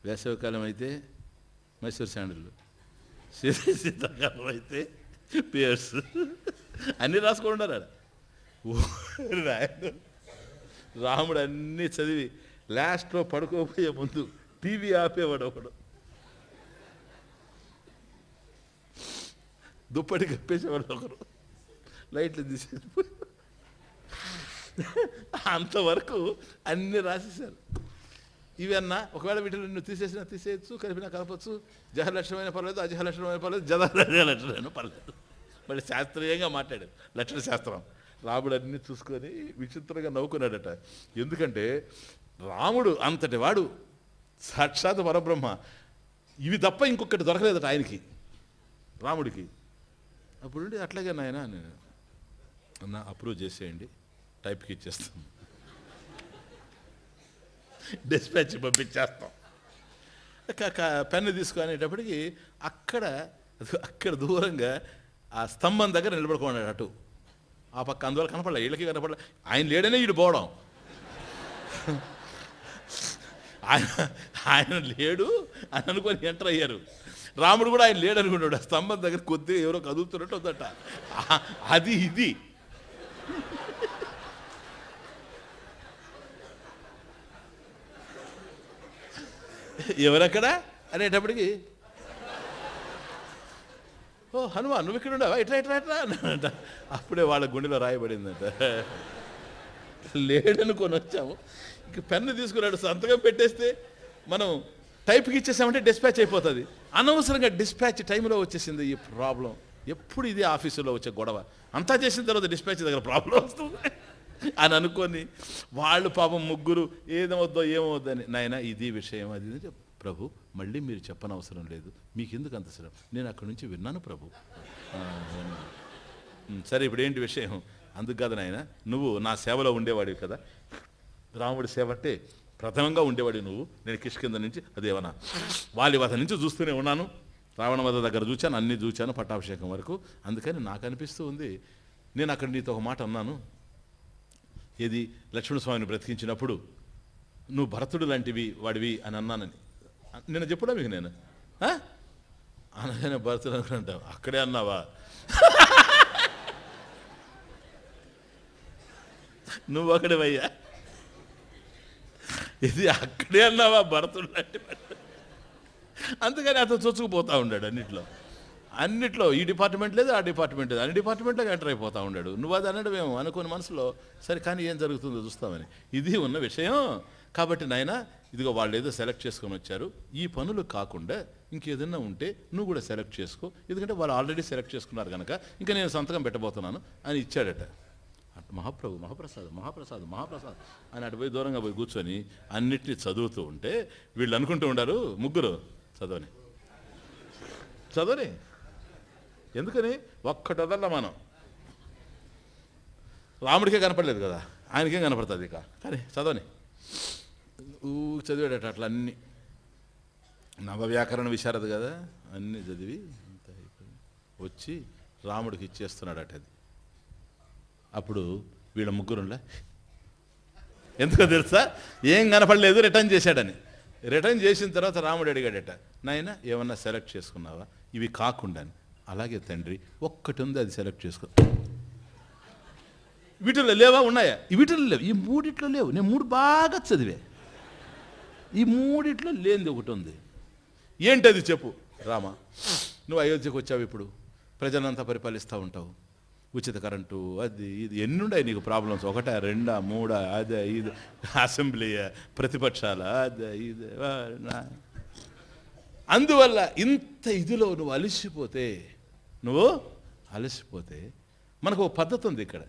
వేసవికాలం అయితే మైసూర్ శాండిల్ శీతాకాలం అయితే పియర్స్ అన్నీ రాసుకుంటారు రాముడు అన్నీ చదివి లాస్ట్లో పడుకోపోయే ముందు టీవీ ఆపేవాడు ఒకడు దుప్పటి కప్పేసేవాళ్ళు ఒకరు లైట్లు తీసేసి అంతవరకు అన్నీ రాసేసారు ఇవన్నా ఒకవేళ వీటిలో నువ్వు తీసేసినా తీసేయచ్చు కలిపినా కలపచ్చు జహలక్షణమైన పర్లేదు అజహలక్షణమైన పర్లేదు జదలక్షణమైన పర్లేదు మళ్ళీ శాస్త్రీయంగా మాట్లాడారు లక్షణ శాస్త్రం రాముడు అన్నీ చూసుకొని విచిత్రంగా నవ్వుకున్నాడట ఎందుకంటే రాముడు అంతటి వాడు సాక్షాత్ పరబ్రహ్మ ఇవి తప్ప ఇంకొకటి దొరకలేదట ఆయనకి రాముడికి అప్పుడు అట్లాగే నాయన నేను అన్న అప్రూవ్ చేసేయండి టైప్కి ఇచ్చేస్తాం డిస్పాచ్ పంపించేస్తాం పెన్ను తీసుకునేటప్పటికి అక్కడ అక్కడ దూరంగా ఆ స్తంభం దగ్గర నిలబడుకున్నాడు అటు ఆ పక్క అందువల్ల కనపడలే వీళ్ళకి కనపడలే ఆయన లేడనే వీడు పోవడం ఆయన ఆయన లేడు అని అనుకొని ఎంటర్ అయ్యారు రాముడు కూడా ఆయన లేడనుకున్నాడు స్తంభం దగ్గర కొద్దిగా ఎవరో కదులుతున్నట్టు వద్దట అది ఇది ఎవరక్కడా అనేటప్పటికి ఓ హనుమా నువ్వు ఇక్కడ ఉండవా ఇట్లా ఇట్లా ఇట్లా అన్నాడంట అప్పుడే వాళ్ళ గుండెలో రాయబడిందంట లేడనుకొని వచ్చాము ఇక పెన్ను తీసుకున్నాడు సంతకం పెట్టేస్తే మనం టైప్కి ఇచ్చేసామంటే డిస్పాచ్ అయిపోతుంది అనవసరంగా డిస్పాచ్ టైంలో వచ్చేసింది ఈ ప్రాబ్లం ఎప్పుడు ఇది ఆఫీసులో వచ్చే గొడవ అంతా చేసిన తర్వాత డిస్పాచ్ దగ్గర ప్రాబ్లం వస్తుంది అని అనుకొని వాళ్ళు పాపం ముగ్గురు ఏదవుద్దో అని నాయన ఇది విషయం అది ప్రభు మళ్ళీ మీరు చెప్పనవసరం లేదు మీకు ఎందుకు అంత శ్రమ నేను అక్కడి నుంచి విన్నాను ప్రభు సరే ఇప్పుడు ఏంటి విషయం అందుకు కాదు నాయన నువ్వు నా సేవలో ఉండేవాడివి కదా రాముడి సేవ అంటే ప్రథమంగా ఉండేవాడు నువ్వు నేను కిష్కింద నుంచి వాలి వధ నుంచి చూస్తూనే ఉన్నాను రావణ వధ దగ్గర చూచాను అన్నీ చూచాను పట్టాభిషేకం వరకు అందుకని నాకు అనిపిస్తూ ఉంది నేను అక్కడ నీతో ఒక మాట అన్నాను ఏది లక్ష్మణస్వామిని బ్రతికించినప్పుడు నువ్వు భరతుడు లాంటివి వాడివి అని అన్నానని నేను చెప్పుడా మీకు నేను అనగానే భరతుడు అనుకుంటావు అక్కడే అన్నావా [LAUGHS] నువ్వు అక్కడే అయ్యా ఇది అక్కడే అన్నావా భరతుడు లాంటి అందుకని అతను చొచ్చుకుపోతూ ఉన్నాడు అన్నిట్లో అన్నిట్లో ఈ డిపార్ట్మెంట్ లేదు ఆ డిపార్ట్మెంట్ లేదు అన్ని డిపార్ట్మెంట్లో ఎంటర్ అయిపోతూ ఉన్నాడు నువ్వు అది అనడం ఏమో అనుకుని మనసులో సరే కానీ ఏం జరుగుతుందో చూస్తామని ఇది ఉన్న విషయం కాబట్టి నాయన ఇదిగో వాళ్ళు ఏదో సెలెక్ట్ చేసుకొని వచ్చారు ఈ పనులు కాకుండా ఇంకేదన్నా ఉంటే నువ్వు కూడా సెలెక్ట్ చేసుకో ఎందుకంటే వాళ్ళు ఆల్రెడీ సెలెక్ట్ చేసుకున్నారు కనుక ఇంకా నేను సంతకం పెట్టబోతున్నాను అని ఇచ్చాడట మహాప్రభు మహాప్రసాద్ మహాప్రసాద్ మహాప్రసాద్ అని అటు పోయి దూరంగా పోయి కూర్చొని అన్నిటినీ చదువుతూ ఉంటే వీళ్ళు అనుకుంటూ ఉండారు ముగ్గురు చదవని చదవని ఎందుకని ఒక్కటి మనం రాముడికే కనపడలేదు కదా ఆయనకేం కనపడుతుంది ఇక కానీ చదవని ఊ చదివాడట అట్లా అన్ని నవవ్యాకరణ విషారదు కదా అన్నీ చదివి వచ్చి రాముడికి ఇచ్చేస్తున్నాడట అది అప్పుడు వీళ్ళ ముగ్గురులా ఎందుకో తెలుసా ఏం కనపడలేదు రిటర్న్ చేశాడని రిటర్న్ చేసిన తర్వాత రాముడు అడిగాడట నాయన ఏమన్నా సెలెక్ట్ చేసుకున్నావా ఇవి కాకుండా అలాగే తండ్రి ఒక్కటి ఉంది అది సెలెక్ట్ చేసుకో వీటిలో లేవా ఉన్నాయా వీటిలో లేవు ఈ మూడిట్లో లేవు నేను మూడు బాగా చదివే ఈ మూడిట్లో లేనిది ఒకటి ఉంది ఏంటది చెప్పు రామా నువ్వు అయోధ్యకు వచ్చావు ఇప్పుడు ప్రజలంతా పరిపాలిస్తూ ఉంటావు ఉచిత కరెంటు అది ఇది ఉన్నాయి నీకు ప్రాబ్లమ్స్ ఒకట రెండా మూడా అదే ఇది అసెంబ్లీ ప్రతిపక్షాల అదే ఇది అందువల్ల ఇంత ఇదిలో నువ్వు అలసిపోతే నువ్వు అలసిపోతే మనకు ఒక పద్ధతి ఉంది ఇక్కడ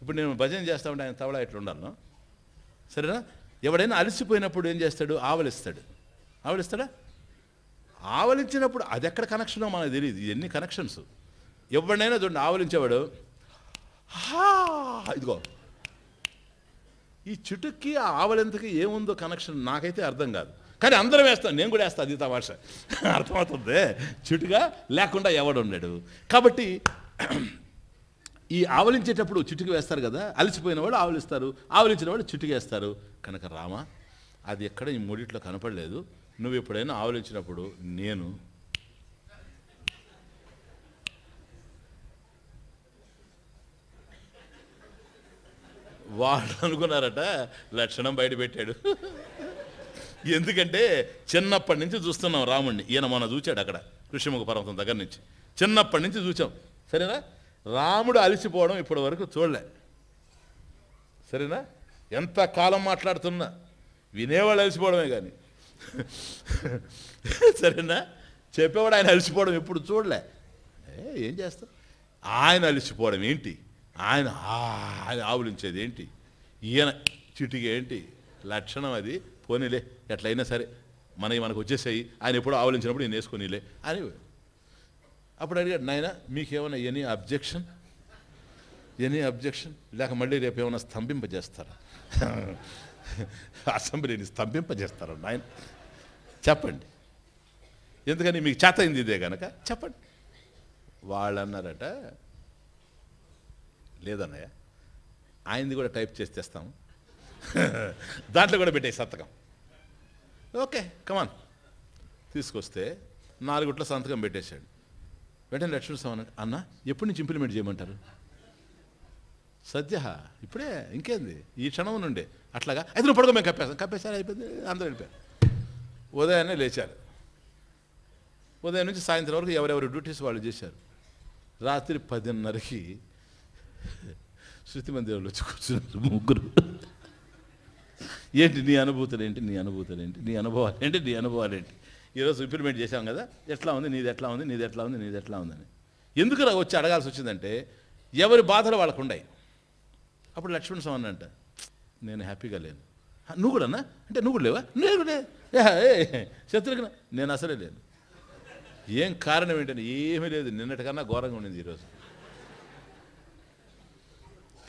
ఇప్పుడు నేను భజన చేస్తా ఉంటే ఆయన తవళ ఇట్లా ఉండాలను సరేనా ఎవడైనా అలసిపోయినప్పుడు ఏం చేస్తాడు ఆవలిస్తాడు ఆవలిస్తాడా ఆవలించినప్పుడు అది ఎక్కడ కనెక్షనో మనకు తెలియదు ఇవన్నీ కనెక్షన్స్ ఎవడైనా చూడండి ఆవలించేవాడు ఇదిగో ఈ చిటుక్కి ఆ ఆవలింతకి ఏముందో కనెక్షన్ నాకైతే అర్థం కాదు కానీ అందరం వేస్తాను నేను కూడా వేస్తాను అది తమాష అర్థమవుతుంది చిటుగా లేకుండా ఎవడు ఉన్నాడు కాబట్టి ఈ ఆవలించేటప్పుడు చిటుకు వేస్తారు కదా అలసిపోయిన వాళ్ళు ఆవలిస్తారు ఆవలించిన వాళ్ళు చిటుకు వేస్తారు కనుక రామ అది ఎక్కడ ఈ మూడిట్లో కనపడలేదు నువ్వు ఎప్పుడైనా ఆవలించినప్పుడు నేను వాళ్ళు అనుకున్నారట లక్షణం బయటపెట్టాడు ఎందుకంటే చిన్నప్పటి నుంచి చూస్తున్నాం రాముణ్ణి ఈయన మొన్న చూచాడు అక్కడ కృష్ణముఖ పర్వతం దగ్గర నుంచి చిన్నప్పటి నుంచి చూచాం సరేనా రాముడు అలిసిపోవడం ఇప్పటి వరకు చూడలే సరేనా ఎంత కాలం మాట్లాడుతున్నా వినేవాళ్ళు అలసిపోవడమే కానీ సరేనా చెప్పేవాడు ఆయన అలసిపోవడం ఎప్పుడు చూడలే ఏం చేస్తాం ఆయన అలిసిపోవడం ఏంటి ఆయన ఆయన ఆవులించేది ఏంటి ఈయన చిటికి ఏంటి లక్షణం అది పోనీలే ఎట్లయినా సరే మనకి మనకు వచ్చేసాయి ఆయన ఎప్పుడు ఆవలించినప్పుడు నేను వేసుకునిలే అని అప్పుడు అడిగాడు నాయన మీకేమైనా ఎనీ అబ్జెక్షన్ ఎనీ అబ్జెక్షన్ లేక మళ్ళీ రేపు ఏమైనా స్తంభింపజేస్తారా అసెంబ్లీని స్తంభింపజేస్తారా నాయన చెప్పండి ఎందుకని మీకు చేత అయింది ఇదే కనుక చెప్పండి వాళ్ళు అన్నారట లేదన్నయ్య ఆయనది కూడా టైప్ చేసి తెస్తాము [LAUGHS] దాంట్లో కూడా పెట్టే సంతకం ఓకే కమాన్ తీసుకొస్తే నాలుగుట్ల సంతకం పెట్టేశాడు వెంటనే లక్ష్మణ స్వామి అన్న ఎప్పటి నుంచి ఇంప్లిమెంట్ చేయమంటారు సద్య ఇప్పుడే ఇంకేంది ఈ క్షణం నుండే అట్లాగా అయితే నువ్వు పడుకో మేము కప్పేస్తాం కప్పేసారి అయిపోయింది అందరూ వెళ్ళిపోయారు ఉదయాన్నే లేచారు ఉదయం నుంచి సాయంత్రం వరకు ఎవరెవరు డ్యూటీస్ వాళ్ళు చేశారు రాత్రి పదిన్నరకి [LAUGHS] శృతి మందిరంలో వచ్చి కూర్చున్నారు ముగ్గురు ఏంటి నీ అనుభూతులు ఏంటి నీ అనుభూతులు ఏంటి నీ అనుభవాలు ఏంటి నీ అనుభవాలు ఏంటి ఈరోజు ఇంప్లిమెంట్ చేశాం కదా ఎట్లా ఉంది నీది ఎట్లా ఉంది నీది ఎట్లా ఉంది నీది ఎట్లా ఉందని ఎందుకు వచ్చి అడగాల్సి వచ్చిందంటే ఎవరి బాధలు వాళ్ళకు ఉండయి అప్పుడు లక్ష్మణ్ స్వామి అంట నేను హ్యాపీగా లేను నువ్వు కూడా అన్నా అంటే నువ్వు కూడా లేవా నేను కూడా శత్రుఘ్న నేను అసలే లేను ఏం కారణం ఏంటని ఏమీ లేదు నిన్నటికన్నా ఘోరంగా ఉండింది ఈరోజు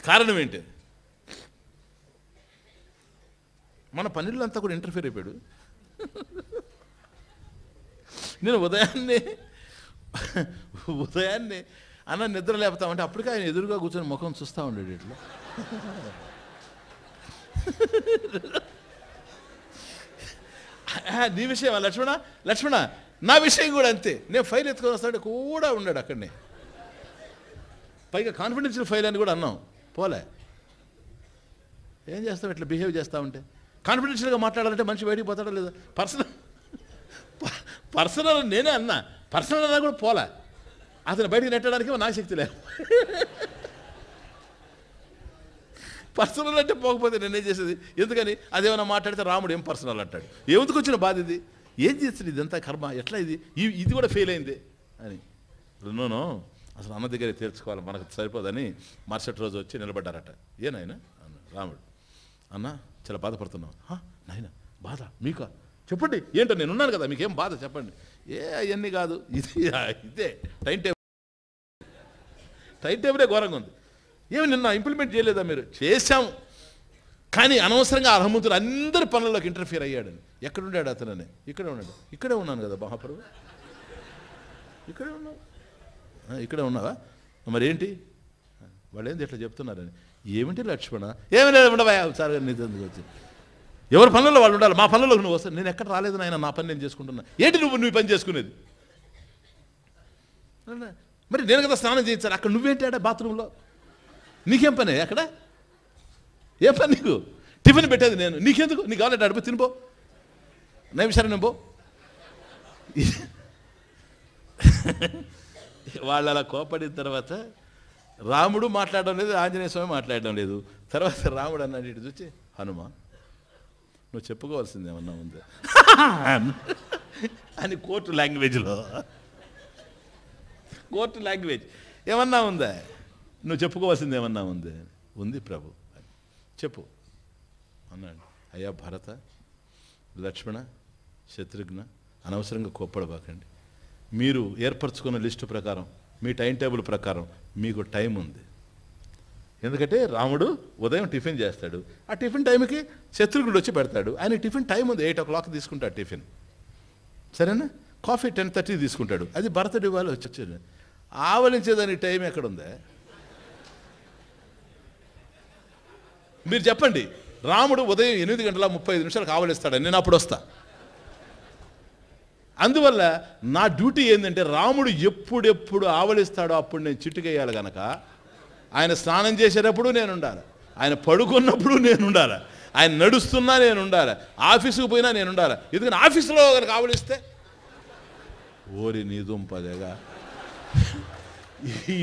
కారణం ఏంటి మన పనిలో అంతా కూడా ఇంటర్ఫీర్ అయిపోయాడు నేను ఉదయాన్నే ఉదయాన్నే అన్న నిద్ర లేపుతామంటే అప్పటికే ఆయన ఎదురుగా కూర్చొని ముఖం చూస్తూ ఉండేది ఇట్లా నీ విషయం లక్ష్మణ లక్ష్మణ నా విషయం కూడా అంతే నేను ఫైల్ ఎత్తుకొని వస్తాడు కూడా ఉన్నాడు అక్కడనే పైగా కాన్ఫిడెన్షియల్ ఫైల్ అని కూడా అన్నాం పోలే ఏం చేస్తాం ఇట్లా బిహేవ్ చేస్తూ ఉంటే కాన్ఫిడెన్షియల్గా మాట్లాడాలంటే మనిషి బయటికి పోతాడో లేదా పర్సనల్ పర్సనల్ నేనే అన్నా పర్సనల్ అన్నా కూడా పోలే అతను బయటికి నెట్టడానికి నాకు శక్తి లేదు పర్సనల్ అంటే పోకపోతే నేనేం చేసేది ఎందుకని అదేమైనా మాట్లాడితే రాముడు ఏం పర్సనల్ అంటాడు ఎందుకు వచ్చిన బాధ ఇది ఏం చేస్తుంది ఇదంతా కర్మ ఎట్లా ఇది ఇది కూడా ఫెయిల్ అయింది అని రెండోనో అసలు అమ్మ దగ్గర తీర్చుకోవాలి మనకు సరిపోదని మరుసటి రోజు వచ్చి నిలబడ్డారట ఏనాయన అన్నాడు రాముడు అన్న చాలా బాధపడుతున్నాం నాయన బాధ మీకు చెప్పండి ఏంటో నేనున్నాను కదా మీకేం బాధ చెప్పండి ఏ అవన్నీ కాదు ఇది ఇదే టైం టేబుల్ టైం టేబులే ఘోరంగా ఉంది ఏమి నిన్న ఇంప్లిమెంట్ చేయలేదా మీరు చేశాము కానీ అనవసరంగా అర్హమంతులు అందరి పనుల్లోకి ఇంటర్ఫియర్ అయ్యాడని ఎక్కడుండాడు అతనని ఇక్కడే ఉన్నాడు ఇక్కడే ఉన్నాను కదా మహాప్రభు ఇక్కడే ఉన్నావు ఇక్కడే ఉన్నావా మరేంటి ఏంది ఇట్లా చెప్తున్నారని ఏమిటి లక్ష్మణ ఏమి లేదు ఉండవా సార్ గారు నీతో వచ్చి ఎవరి పనుల్లో వాళ్ళు ఉండాలి మా పనుల్లోకి నువ్వు వస్తాను నేను ఎక్కడ రాలేదు నాయన నా పని నేను చేసుకుంటున్నా ఏంటి నువ్వు నువ్వు పని చేసుకునేది మరి నేను కదా స్నానం చేయించాను అక్కడ ఆడా బాత్రూంలో నీకేం పని అక్కడ ఏ పని నీకు టిఫిన్ పెట్టేది నేను నీకెందుకు నీకు కావాలంటే అడుపు తినిపో నైవిషారణం పో వాళ్ళు అలా కోపడిన తర్వాత రాముడు మాట్లాడడం లేదు ఆంజనేయ స్వామి మాట్లాడడం లేదు తర్వాత రాముడు అన్నాడు ఇటు చూచి హనుమ నువ్వు చెప్పుకోవాల్సింది ఏమన్నా ఉందా అని కోర్టు లాంగ్వేజ్లో కోర్టు లాంగ్వేజ్ ఏమన్నా ఉందా నువ్వు చెప్పుకోవాల్సింది ఏమన్నా ఉంది ఉంది ప్రభు చెప్పు అన్నాడు అయ్యా భరత లక్ష్మణ శత్రుఘ్న అనవసరంగా కోప్పడబాకండి మీరు ఏర్పరచుకున్న లిస్టు ప్రకారం మీ టైం టేబుల్ ప్రకారం మీకు టైం ఉంది ఎందుకంటే రాముడు ఉదయం టిఫిన్ చేస్తాడు ఆ టిఫిన్ టైంకి శత్రుఘ్నుడు వచ్చి పెడతాడు ఆయన టిఫిన్ టైం ఉంది ఎయిట్ ఓ క్లాక్ తీసుకుంటాడు టిఫిన్ సరేనా కాఫీ టెన్ థర్టీ తీసుకుంటాడు అది బర్త్డే వాళ్ళు వచ్చి ఆవలించేదానికి టైం ఎక్కడుందే మీరు చెప్పండి రాముడు ఉదయం ఎనిమిది గంటల ముప్పై ఐదు నిమిషాలకు ఆవలిస్తాడు నేను అప్పుడు వస్తా అందువల్ల నా డ్యూటీ ఏంటంటే రాముడు ఎప్పుడెప్పుడు ఆవలిస్తాడో అప్పుడు నేను చిట్టుకేయాలి గనక ఆయన స్నానం చేసేటప్పుడు నేను ఉండాలి ఆయన పడుకున్నప్పుడు నేను ఉండాలి ఆయన నడుస్తున్నా నేను ఉండాలి ఆఫీసుకు పోయినా నేను ఉండాలి ఎందుకంటే ఆఫీసులో కనుక ఆవలిస్తే ఓరి నీ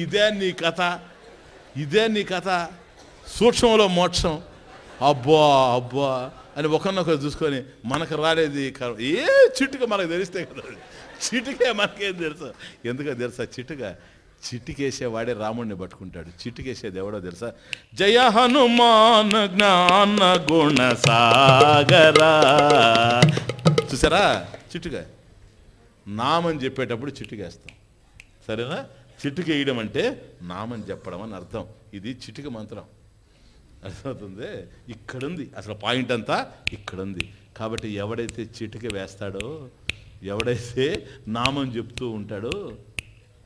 ఇదే నీ కథ ఇదే నీ కథ సూక్ష్మంలో మోక్షం అబ్బా అబ్బా అని ఒకరినొకరు చూసుకొని మనకు రాలేదు ఏ చిట్టుక మనకు తెలిస్తే కదా చిటికే మనకేం తెలుసు ఎందుకో తెలుసా చిట్టుకేసే వాడే రాముణ్ణి పట్టుకుంటాడు చిట్టుకేసేది ఎవడో తెలుసా జయ హనుమాన్ జ్ఞాన గుణ సాగరా చూసారా చిట్టుక నామని చెప్పేటప్పుడు చిట్టుకేస్తాం సరేనా చిట్టుకేయడం అంటే నామని చెప్పడం అని అర్థం ఇది చిటిక మంత్రం అర్థమవుతుంది ఇక్కడుంది అసలు పాయింట్ అంతా ఇక్కడుంది కాబట్టి ఎవడైతే చిటిక వేస్తాడో ఎవడైతే నామం చెప్తూ ఉంటాడో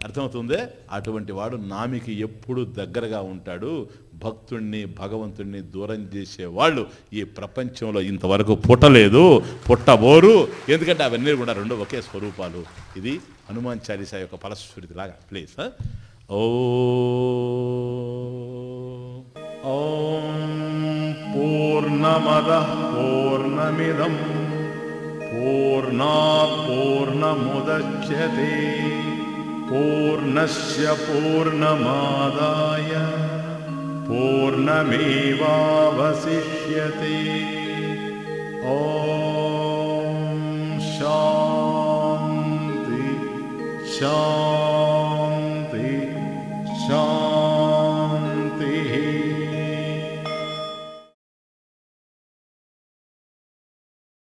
అర్థమవుతుందే అటువంటి వాడు నామికి ఎప్పుడు దగ్గరగా ఉంటాడు భక్తుణ్ణి భగవంతుణ్ణి దూరం చేసేవాళ్ళు ఈ ప్రపంచంలో ఇంతవరకు పుట్టలేదు పుట్టబోరు ఎందుకంటే అవన్నీ కూడా రెండు ఒకే స్వరూపాలు ఇది హనుమాన్ చాలీసా యొక్క ఫలస్ఫురితిలాగా ప్లీజ్ ఓ ॐ पूर्णमदः पूर्णमिदं पूर्णा पूर्णमुदच्यते पूर्णस्य पूर्णमादाय पूर्णमेवावशिष्यते ॐ शान्ति शा